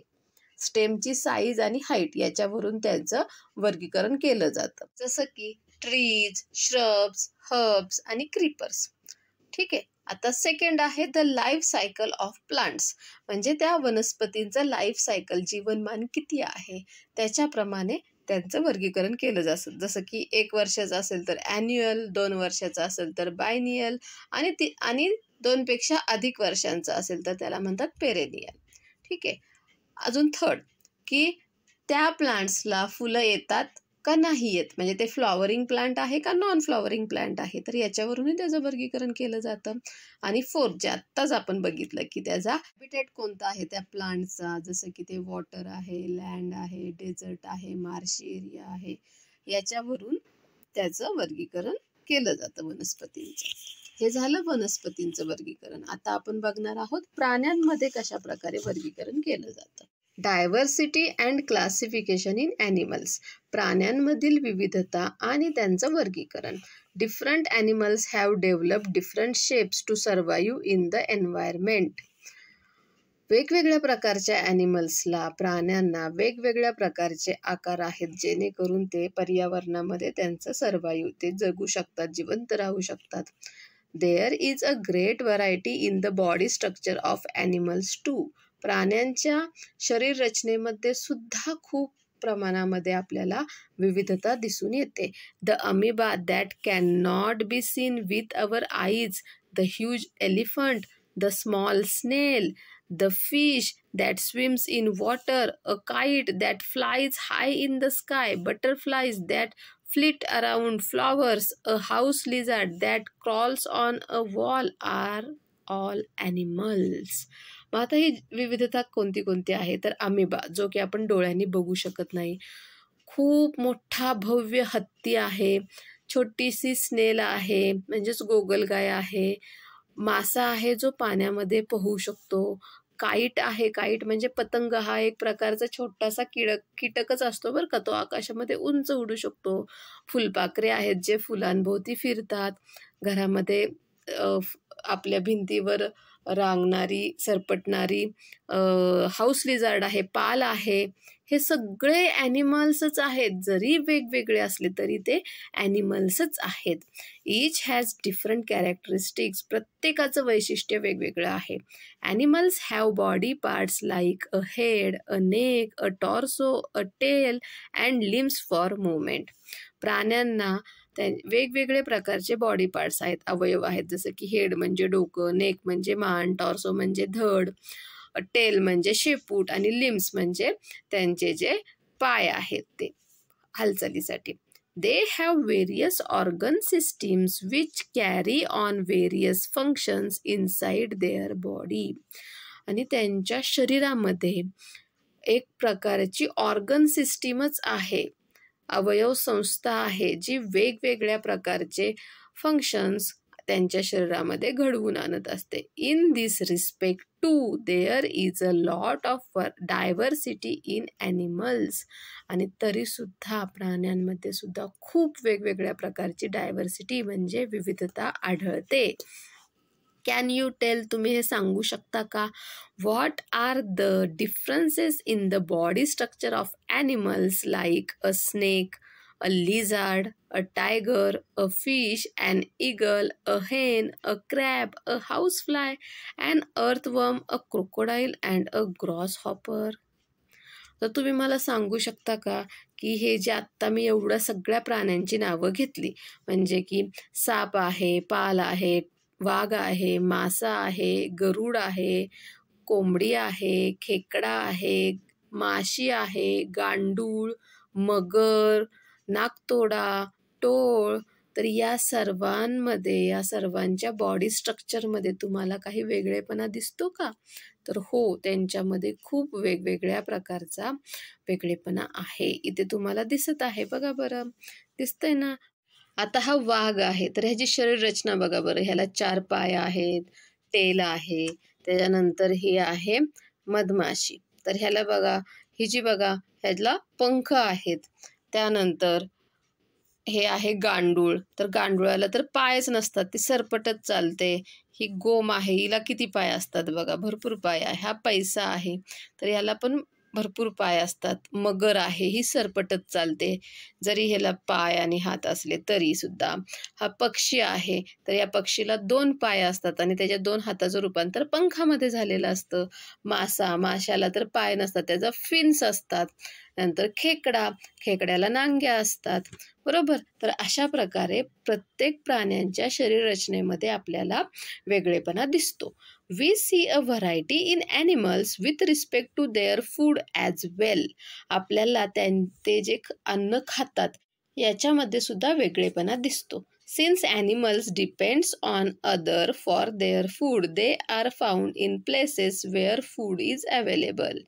[SPEAKER 1] स्टेमची साईज आणि हाईट याच्यावरून त्यांचं वर्गीकरण केलं जातं जसं की ट्रीज श्रब्स हर्ब्स आणि क्रीपर्स ठीक आहे आता सेकंड आहे the life cycle of plants म्हणजे त्या वनस्पतींचं लाईफ सायकल जीवनमान किती आहे त्याच्याप्रमाणे त्यांचं वर्गीकरण केलं जातं जसं की एक वर्षाचं असेल तर ॲन्युअल दोन वर्षाचं असेल तर बायनियल आणि ती आणि दोनपेक्षा अधिक वर्षांचं असेल तर त्याला म्हणतात पेरेनियल ठीक आहे अजून थर्ड की त्या प्लांट्सला फुलं येतात का नाही आहेत म्हणजे ते फ्लॉवरिंग प्लांट आहे का नॉन फ्लॉवरिंग प्लांट आहे तर याच्यावरूनही त्याचं वर्गीकरण केलं जातं आणि फोर्थ जे आत्ताच आपण बघितलं की त्याचा हॅबिटेट कोणता आहे त्या प्लांटचा जसं की ते वॉटर आहे लँड आहे डेझर्ट आहे मार्शी एरिया आहे याच्यावरून त्याचं वर्गीकरण केलं जातं वनस्पतींचं हे झालं वनस्पतींचं वर्गीकरण आता आपण बघणार आहोत प्राण्यांमध्ये कशा प्रकारे वर्गीकरण केलं जातं diversity and classification in animals प्राण्यांमधील विविधता आणि त्यांचं वर्गीकरण different animals have develop different shapes to survive in the environment वेगवेगळ्या प्रकारच्या ॲनिमल्सला प्राण्यांना वेगवेगळ्या प्रकारचे आकार आहेत जेणेकरून ते पर्यावरणामध्ये त्यांचं सर्वायू ते जगू शकतात जिवंत राहू शकतात there is a great variety in the body structure of animals too प्राण्यांच्या शरीररचनेमध्ये सुद्धा खूप प्रमाणामध्ये आपल्याला विविधता दिसून येते the amoeba that can not be seen with our eyes the huge elephant the small snail the fish that swims in water a kite that flies high in the sky butterflies that flit around flowers a house lizard that crawls on a wall are all animals मग आता ही विविधता कोणती कोणती आहे तर आमिबा जो की आपण डोळ्यांनी बघू शकत नाही खूप मोठा भव्य हत्ती आहे छोटीशी स्नेल आहे म्हणजेच गोगलगाय आहे मासा आहे जो पाण्यामध्ये पोहू शकतो काईट आहे काईट म्हणजे पतंग हा एक प्रकारचा छोटासा किडक कीटकच असतो बरं का तो आकाशामध्ये उंच उडू शकतो फुलपाखरे आहेत जे फुलांभोवती फिरतात घरामध्ये आपल्या भिंतीवर रांगणारी सरपटणारी हाऊस लिझार्ड आहे पाल आहे हे सगळे ॲनिमल्सच आहेत जरी वेगवेगळे असले तरी ते ॲनिमल्सच आहेत ईच हॅज डिफरंट कॅरेक्टरिस्टिक्स प्रत्येकाचं वैशिष्ट्य वेगवेगळं आहे animals have body parts like a head a neck a torso a tail and limbs for movement प्राण्यांना त्यां वेगवेगळे प्रकारचे बॉडी पार्ट्स आहेत अवयव आहेत जसं की हेड म्हणजे डोकं नेक म्हणजे मान टॉर्सो म्हणजे धड टेल म्हणजे शेपूट आणि लिम्स म्हणजे त्यांचे जे पाय आहेत ते हालचालीसाठी they have various organ systems which carry on various functions inside their body आणि त्यांच्या शरीरामध्ये एक प्रकारची ऑर्गन सिस्टीमच आहे अवयव संस्था आहे जी वेगवेगळ्या प्रकारचे फंक्शन्स त्यांच्या शरीरामध्ये घडवून आणत असते in this respect to there is a lot of diversity in animals आणि तरीसुद्धा प्राण्यांमध्ये सुद्धा खूप वेगवेगळ्या प्रकारची डायव्हर्सिटी म्हणजे विविधता आढळते कॅन यू टेल तुम्ही हे सांगू शकता का what are the differences in the body structure of animals like a snake a lizard a tiger a fish and eagle a hen a crab a house fly and worm a crocodile and a grasshopper तर तुम्ही मला सांगू शकता का की हे जे आत्ता मी एवढ्या सगळ्या प्राण्यांची नावं घेतली म्हणजे की साप आहे पाल आहे वाघ आहे मासा आहे गरुड आहे कोंबडी आहे खेकडा आहे माशी आहे गांडूळ मगर नागतोडा टोळ तर या सर्वांमध्ये या सर्वांच्या बॉडी स्ट्रक्चरमध्ये तुम्हाला काही वेगळेपणा दिसतो का तर हो त्यांच्यामध्ये खूप वेगवेगळ्या प्रकारचा वेगळेपणा आहे इथे तुम्हाला दिसत आहे बघा बरं दिसतंय ना आता हा वाघ आहे तर ह्याची रचना बघा बरं ह्याला चार पाय आहेत तेल आहे त्याच्यानंतर ही आहे मधमाशी तर ह्याला बघा ही जी बघा ह्याला पंख आहेत त्यानंतर हे आहे गांडूळ तर गांडुळाला तर पायच नसतात ती सरपटत चालते ही गोम आहे हिला किती पाय असतात बघा भरपूर पाय आहे हा पैसा आहे तर ह्याला पण भरपूर पाय असतात मगर आहे ही सरपटत चालते जरी ह्याला पाय आणि हात असले तरी सुद्धा हा पक्षी आहे तर या पक्षीला दोन पाय असतात आणि त्याच्या दोन हाताचं रूपांतर पंखामध्ये झालेलं असतं मासा माशाला तर पाय नसतात त्याचा फिन्स असतात नंतर खेकडा खेकड्याला नांग्या असतात बरोबर तर अशा प्रकारे प्रत्येक प्राण्यांच्या शरीररचनेमध्ये आपल्याला वेगळेपणा दिसतो we see a variety in animals with respect to their food as well आपल्याला त्यां ते जे अन्न खातात याच्यामध्ये सुद्धा वेगळेपणा दिसतो since animals depends on other for their food they are found in places where food is available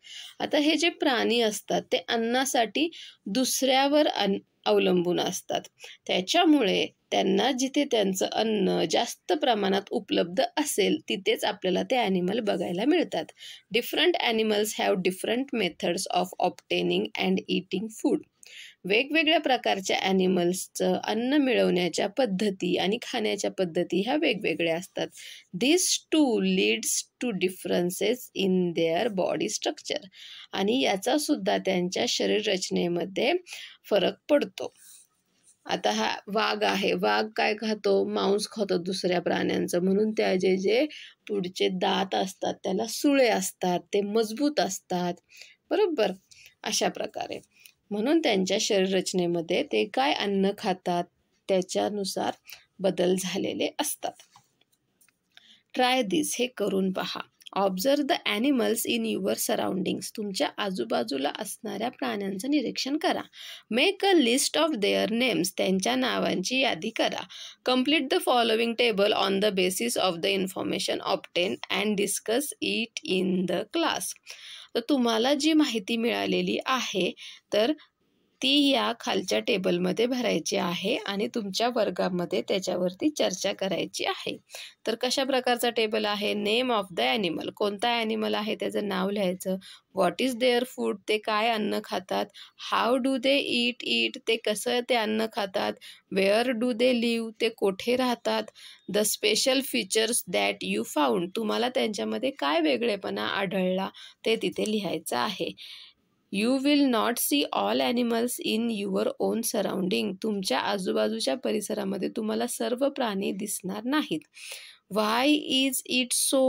[SPEAKER 1] आता हे जे प्राणी असतात ते अन्नासाठी दुसऱ्यावर अन अवलंबून असतात त्याच्यामुळे त्यांना जिथे त्यांचं अन्न जास्त प्रमाणात उपलब्ध असेल तिथेच आपल्याला ते ॲनिमल बघायला मिळतात different animals have different methods of obtaining and eating food वेगवेगळ्या प्रकारच्या ॲनिमल्सचं अन्न मिळवण्याच्या पद्धती आणि खाण्याच्या पद्धती ह्या वेगवेगळ्या असतात this too leads to differences in their body structure आणि याचासुद्धा त्यांच्या शरीर रचनेमध्ये फरक पडतो आता हा वाघ आहे वाघ काय खातो मांस खातो दुसऱ्या प्राण्यांचं म्हणून त्या जे जे पुढचे दात असतात त्याला सुळे असतात ते मजबूत असतात बरोबर अशा प्रकारे म्हणून त्यांच्या शरीररचनेमध्ये ते काय अन्न खातात त्याच्यानुसार बदल झालेले असतात ट्राय दिस हे करून पहा observe the animals in your surroundings तुमच्या आजूबाजूला असणाऱ्या प्राण्यांचं निरीक्षण करा make a list of their names त्यांच्या नावांची यादी करा complete the following table on the basis of the information obtain and discuss it in the class तर तुम्हाला जी माहिती मिळालेली आहे तर ती या खालच्या टेबलमध्ये भरायची आहे आणि तुमच्या वर्गामध्ये त्याच्यावरती चर्चा करायची आहे तर कशा प्रकारचा टेबल आहे नेम ऑफ द ॲनिमल कोणता ॲनिमल आहे त्याचं नाव लिहायचं व्हॉट इज देअर फूड ते काय अन्न खातात हाव डू दे ईट ईट ते कसं ते अन्न खातात वेअर डू दे लिव ते कोठे राहतात the special features that you found तुम्हाला त्यांच्यामध्ये काय वेगळेपणा आढळला ते तिथे लिहायचं आहे you will not see all animals in your own surrounding तुमच्या आजूबाजूच्या परिसरामध्ये तुम्हाला सर्व प्राणी दिसणार नाहीत व्हाय इज इट सो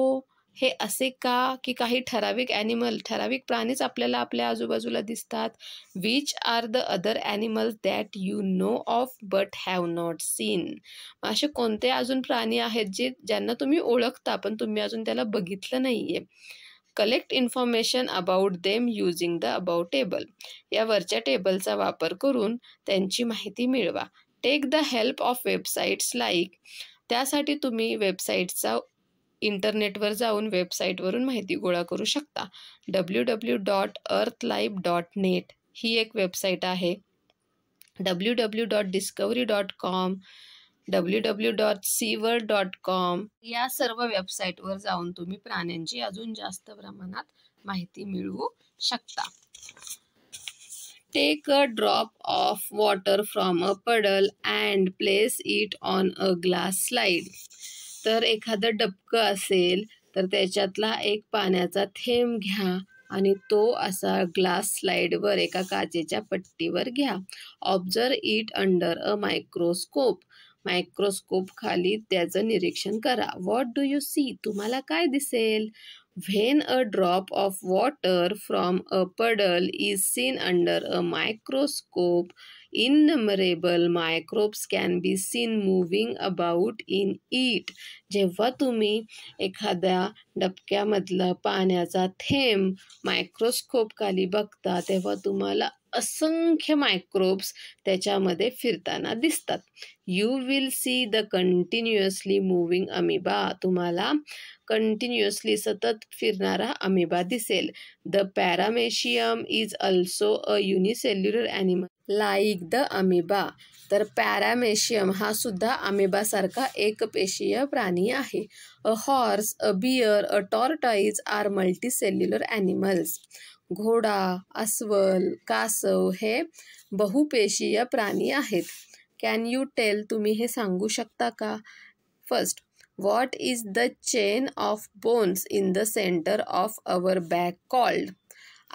[SPEAKER 1] हे असे का की काही ठराविक ॲनिमल ठराविक प्राणीच आपल्याला आपल्या आजूबाजूला दिसतात which are the other animals that you know of but have not seen असे कोणते अजून प्राणी आहेत जे ज्यांना तुम्ही ओळखता पण तुम्ही अजून त्याला बघितलं नाही आहे collect information about them using the about table या वरच्या टेबलचा वापर करून त्यांची माहिती मिळवा take the help of websites like त्यासाठी तुम्ही वेबसाईटचा इंटरनेटवर जाऊन वेबसाईटवरून माहिती गोळा करू शकता W W dot earth life dot net ही एक वेबसाईट आहे W W dot discovery dot com W W dot seaworld dot com या सर्व वेबसाईटवर जाऊन तुम्ही प्राण्यांची अजून जास्त प्रमाणात माहिती मिळवू शकता take a drop of water from a puddle and place it on a glass slide तर एखादं डबकं असेल तर त्याच्यातला एक पाण्याचा थेंब घ्या आणि तो असा ग्लास स्लाईडवर एका काचेच्या पट्टीवर घ्या observe it under a microscope microscope खाली त्याचं निरीक्षण करा व्हॉट डू यू सी तुम्हाला काय दिसेल when a drop of water from a puddle is seen under a microscope innumerable microbes can be seen moving about in it जेव्हा तुम्ही एखाद्या डबक्यामधलं पाण्याचा थेंब मायक्रोस्कोपखाली बघता तेव्हा तुम्हाला असंख्य मायक्रोब्स त्याच्यामध्ये फिरताना दिसतात you will see the continuously moving amoeba तुम्हाला कंटिन्युअसली सतत फिरणारा अमिबा दिसेल the paramecium is also a unicellular animal like the amoeba तर पॅरामेशियम हा सुद्धा अमिबासारखा पेशीय प्राणी आहे a horse a bear a tortoise are multicellular animals घोडा अस्वल कासव हे बहुपेशीय प्राणी आहेत कॅन यू टेल तुम्ही हे सांगू शकता का first what is the chain of bones in the centre of our back called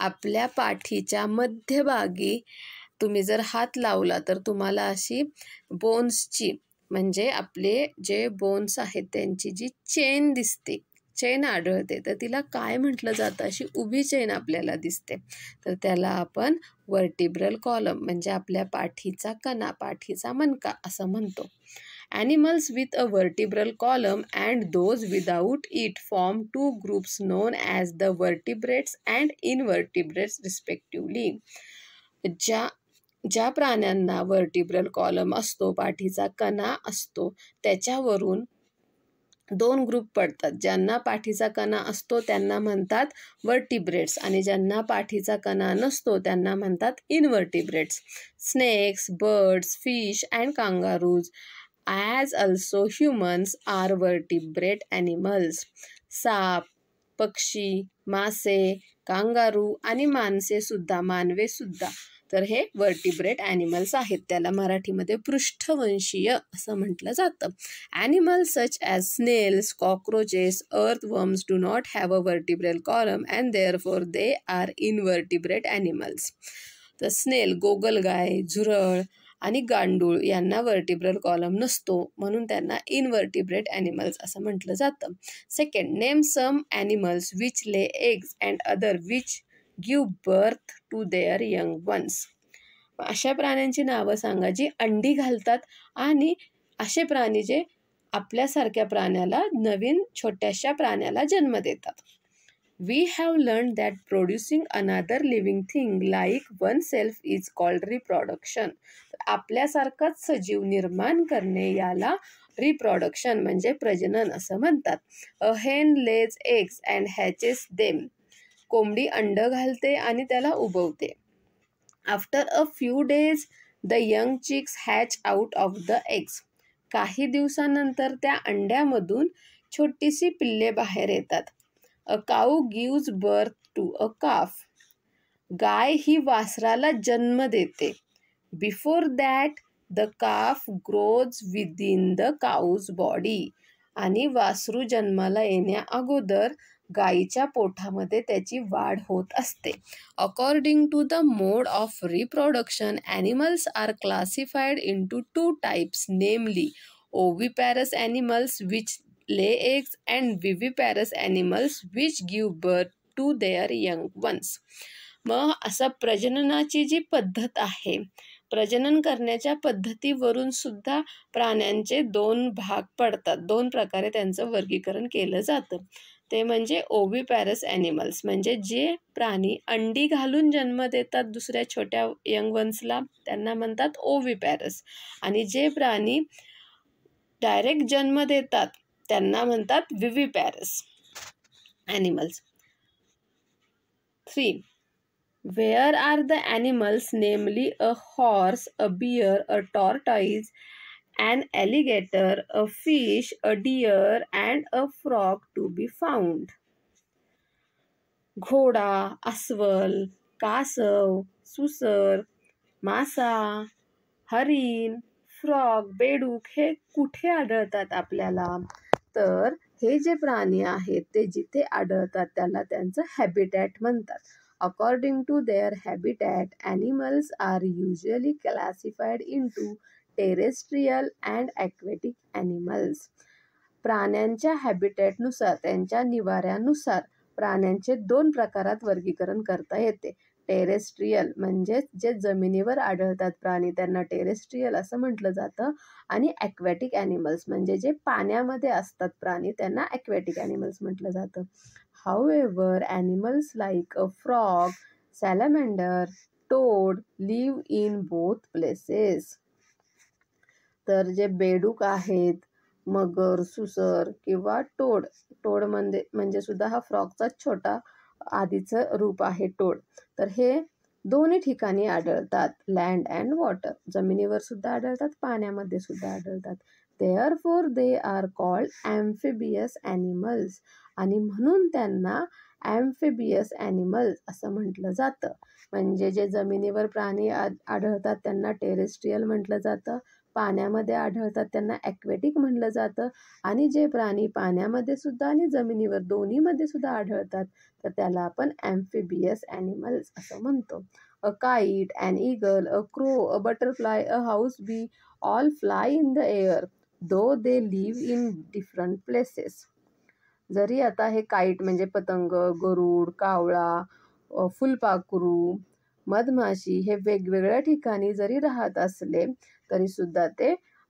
[SPEAKER 1] आपल्या पाठीच्या मध्यभागी तुम्ही जर हात लावला तर तुम्हाला अशी बोन्सची म्हणजे आपले जे बोन्स आहेत त्यांची जी चेन दिसते चेन आढळते तर तिला काय म्हटलं जातं अशी उभी चेन आपल्याला दिसते तर त्याला आपण वर्टिब्रल कॉलम म्हणजे आपल्या पाठीचा कणा पाठीचा मनका असं म्हणतो animals with a column column and those without it form two groups known as the and and invertebrates respectively ज्या ज्या प्राण्यांना वर्टिब्रल कॉलम असतो पाठीचा कणा असतो त्याच्यावरून दोन ग्रुप पडतात ज्यांना पाठीचा कणा असतो त्यांना म्हणतात वर्टिब्रेट्स आणि ज्यांना पाठीचा कणा नसतो त्यांना म्हणतात invertebrates snakes birds fish and kangaroos as also humans are vertebrate animals साप पक्षी मासे कांगारू आणि माणसेसुद्धा मानवेसुद्धा तर हे वर्टिब्रेट ॲनिमल्स आहेत त्याला मराठीमध्ये पृष्ठवंशीय असं म्हटलं जातं animals such as snails cockroaches earthworms do not have a vertebral column and therefore they are invertebrate animals तर स्नेल गोगलगाय झुरळ आणि गांडूळ यांना वर्टिब्रल कॉलम नसतो म्हणून त्यांना इनवर्टिब्रेट ॲनिमल्स असं म्हटलं जातं second name some animals which lay eggs and other which give birth to their young ones अशा प्राण्यांची नावं सांगा जी अंडी घालतात आणि असे प्राणी जे आपल्यासारख्या प्राण्याला नवीन छोट्याशा प्राण्याला जन्म देतात we have learn that producing another living thing like oneself is called reproduction आपल्यासारखंच सजीव निर्माण करणे याला रिप्रॉडक्शन म्हणजे प्रजनन असं म्हणतात a hen lays eggs and hatches them कोंबडी अंडं घालते आणि त्याला उबवते after a few days the young chicks hatch out of the eggs काही दिवसानंतर त्या अंड्यामधून छोटीशी पिल्ले बाहेर येतात a cow gives birth to a calf गाय ही वासराला जन्म देते before that the calf grows within the cow's body आणि वासरू जन्माला येण्या अगोदर गाईच्या पोठामध्ये त्याची वाढ होत असते according to the mode of reproduction animals are classified into two types namely parous animals which lay eggs and viviparous animals which give birth to their young ones मग असं प्रजननाची जी पद्धत आहे प्रजनन करण्याच्या पद्धतीवरून सुद्धा प्राण्यांचे दोन भाग पडतात दोन प्रकारे त्यांचं वर्गीकरण केलं जातं ते म्हणजे पॅरस ॲनिमल्स म्हणजे जे प्राणी अंडी घालून जन्म देतात दुसऱ्या छोट्या यंग वन्सला त्यांना म्हणतात पॅरस आणि जे प्राणी डायरेक्ट जन्म देतात त्यांना म्हणतात viviparous animals three where are the animals namely a horse a bear a tortoise an alligator, a fish, a deer and a frog to be found. घोडा अस्वल कासव सुसर मासा हरिण फ्रॉग बेडूक हे कुठे आढळतात आपल्याला तर हे जे प्राणी आहेत ते जिथे आढळतात त्याला त्यांचं हॅबिटॅट म्हणतात according to their habitat animals are usually classified into terrestrial and aquatic animals प्राण्यांच्या हॅबिटेटनुसार त्यांच्या निवाऱ्यानुसार प्राण्यांचे दोन प्रकारात वर्गीकरण करता येते टेरेस्ट्रियल म्हणजेच जे जमिनीवर आढळतात प्राणी त्यांना टेरेस्ट्रियल असं म्हटलं जातं आणि ॲक्वॅटिक ॲनिमल्स म्हणजे जे पाण्यामध्ये असतात प्राणी त्यांना ॲक्वॅटिक ॲनिमल्स म्हटलं जातं however animals like a frog salamander toad live in both places तर जे बेडूक आहेत मगर सुसर किंवा टोड टोड म्हणजे म्हणजे सुद्धा हा फ्रॉकचा छोटा आधीचं रूप आहे टोड तर हे दोन्ही ठिकाणी आढळतात लँड अँड वॉटर जमिनीवर सुद्धा आढळतात पाण्यामध्ये सुद्धा आढळतात therefore they are called amphibious animals आणि म्हणून त्यांना ॲम्फिबियस ॲनिमल्स असं म्हटलं जातं म्हणजे जे जमिनीवर प्राणी आढळतात त्यांना टेरेस्ट्रियल म्हटलं जातं पाण्यामध्ये आढळतात त्यांना ॲक्वेटिक म्हणलं जातं आणि जे प्राणी पाण्यामध्ये सुद्धा आणि जमिनीवर दोन्हीमध्ये सुद्धा आढळतात तर त्याला आपण ॲम्फिबियस ॲनिमल्स असं म्हणतो a kite an eagle a crow a butterfly a house bee all fly in the air though they live in different places जरी आता हे काईट म्हणजे पतंग गरुड कावळा फुलपाखरू मधमाशी हे वेगवेगळ्या ठिकाणी जरी राहत असले तरीसुद्धा ते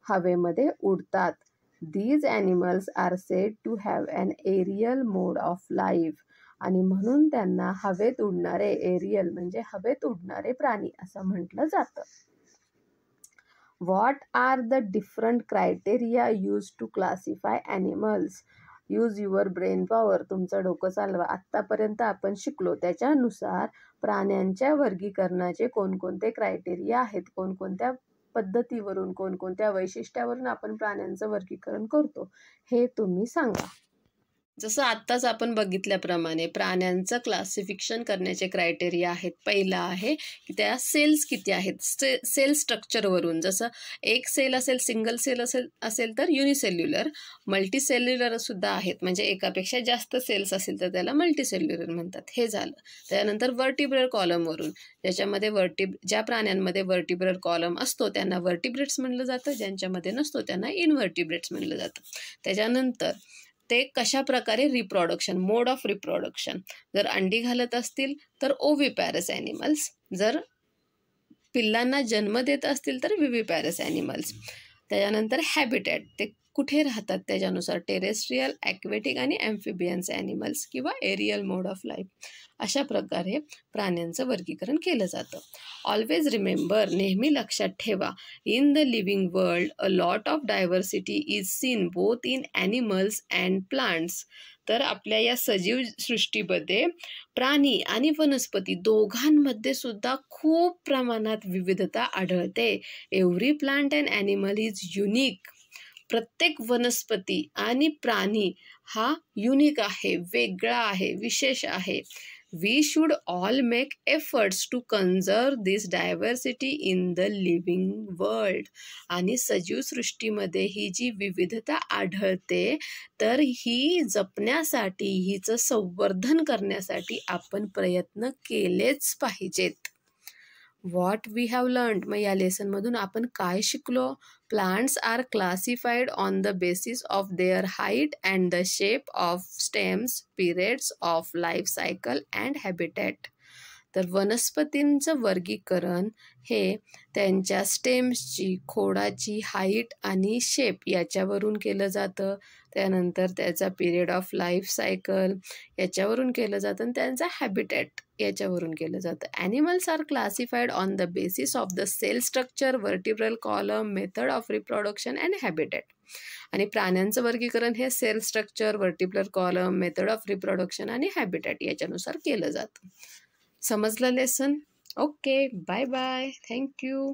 [SPEAKER 1] हवेमध्ये उडतात these animals are said to have an aerial mode of life आणि म्हणून त्यांना हवेत उडणारे एरियल म्हणजे हवेत उडणारे प्राणी असं म्हटलं जातं what are the different criteria use to classify animals use your brain power तुमचं डोकं चालवा आत्तापर्यंत आपण शिकलो त्याच्यानुसार प्राण्यांच्या वर्गीकरणाचे कोणकोणते क्रायटेरिया आहेत कोणकोणत्या पद्धतीवरून कोणकोणत्या वैशिष्ट्यावरून आपण प्राण्यांचं वर्गीकरण करतो हे तुम्ही सांगा जसं आत्ताच आपण बघितल्याप्रमाणे प्राण्यांचं क्लासिफिकेशन करण्याचे क्रायटेरिया आहेत पहिला आहे की त्या सेल्स किती आहेत से सेल स्ट्रक्चरवरून जसं एक सेल असेल सिंगल सेल असेल असेल तर युनिसेल्युलर मल्टीसेल्युलर सुद्धा आहेत म्हणजे एकापेक्षा जास्त सेल्स असेल तर त्याला मल्टीसेल्युलर म्हणतात हे झालं त्यानंतर वर्टिब्रर कॉलमवरून ज्याच्यामध्ये वर्टिब ज्या प्राण्यांमध्ये वर्टिब्रर कॉलम असतो त्यांना वर्टिब्रेट्स म्हणलं जातं ज्यांच्यामध्ये नसतो त्यांना इनव्हर्टिब्रेट्स म्हणलं जातं त्याच्यानंतर ते कशा प्रकारे रिप्रोडक्शन मोड ऑफ रिप्रोडक्शन जर अंडी घालत असतील तर ओवी पॅरस ॲनिमल्स जर पिल्लांना जन्म देत असतील तर व्ही पॅरस ॲनिमल्स त्याच्यानंतर हॅबिटॅट ते कुठे राहतात त्याच्यानुसार टेरेस्ट्रियल ॲक्वेटिक आणि ॲम्फिबियन्स ॲनिमल्स किंवा एरियल मोड ऑफ लाईफ अशा प्रकारे प्राण्यांचं वर्गीकरण केलं जातं ऑलवेज रिमेंबर नेहमी लक्षात ठेवा in the living world a lot of diversity is seen both in animals and plants तर आपल्या या सजीव सृष्टीमध्ये प्राणी आणि वनस्पती दोघांमध्ये सुद्धा खूप प्रमाणात विविधता आढळते every plant and animal is unique प्रत्येक वनस्पती आणि प्राणी हा युनिक आहे वेगळा आहे विशेष आहे we should all make efforts to conserve this diversity in the living world आणि सजीव सृष्टीमध्ये ही जी विविधता आढळते तर ही जपण्यासाठी हिचं संवर्धन करण्यासाठी आपण प्रयत्न केलेच पाहिजेत व्हॉट वी हॅव लर्न्ड मग या लेसनमधून आपण काय शिकलो plants are classified on the basis of their height and the shape of stems periods of life cycle and habitat तर वनस्पतींचं वर्गीकरण हे त्यांच्या स्टेम्सची खोडाची हाईट आणि शेप याच्यावरून केलं जातं त्यानंतर त्याचा पिरियड ऑफ लाईफ सायकल याच्यावरून केलं जातं आणि त्यांचा हॅबिटॅट याच्यावरून केलं जातं animals are classified on the basis of the cell structure vertebral column method of reproduction and habitat आणि प्राण्यांचं वर्गीकरण हे cell structure vertebral column method of reproduction आणि हॅबिटॅट याच्यानुसार केलं जातं समजलं lesson okay bye bye thank you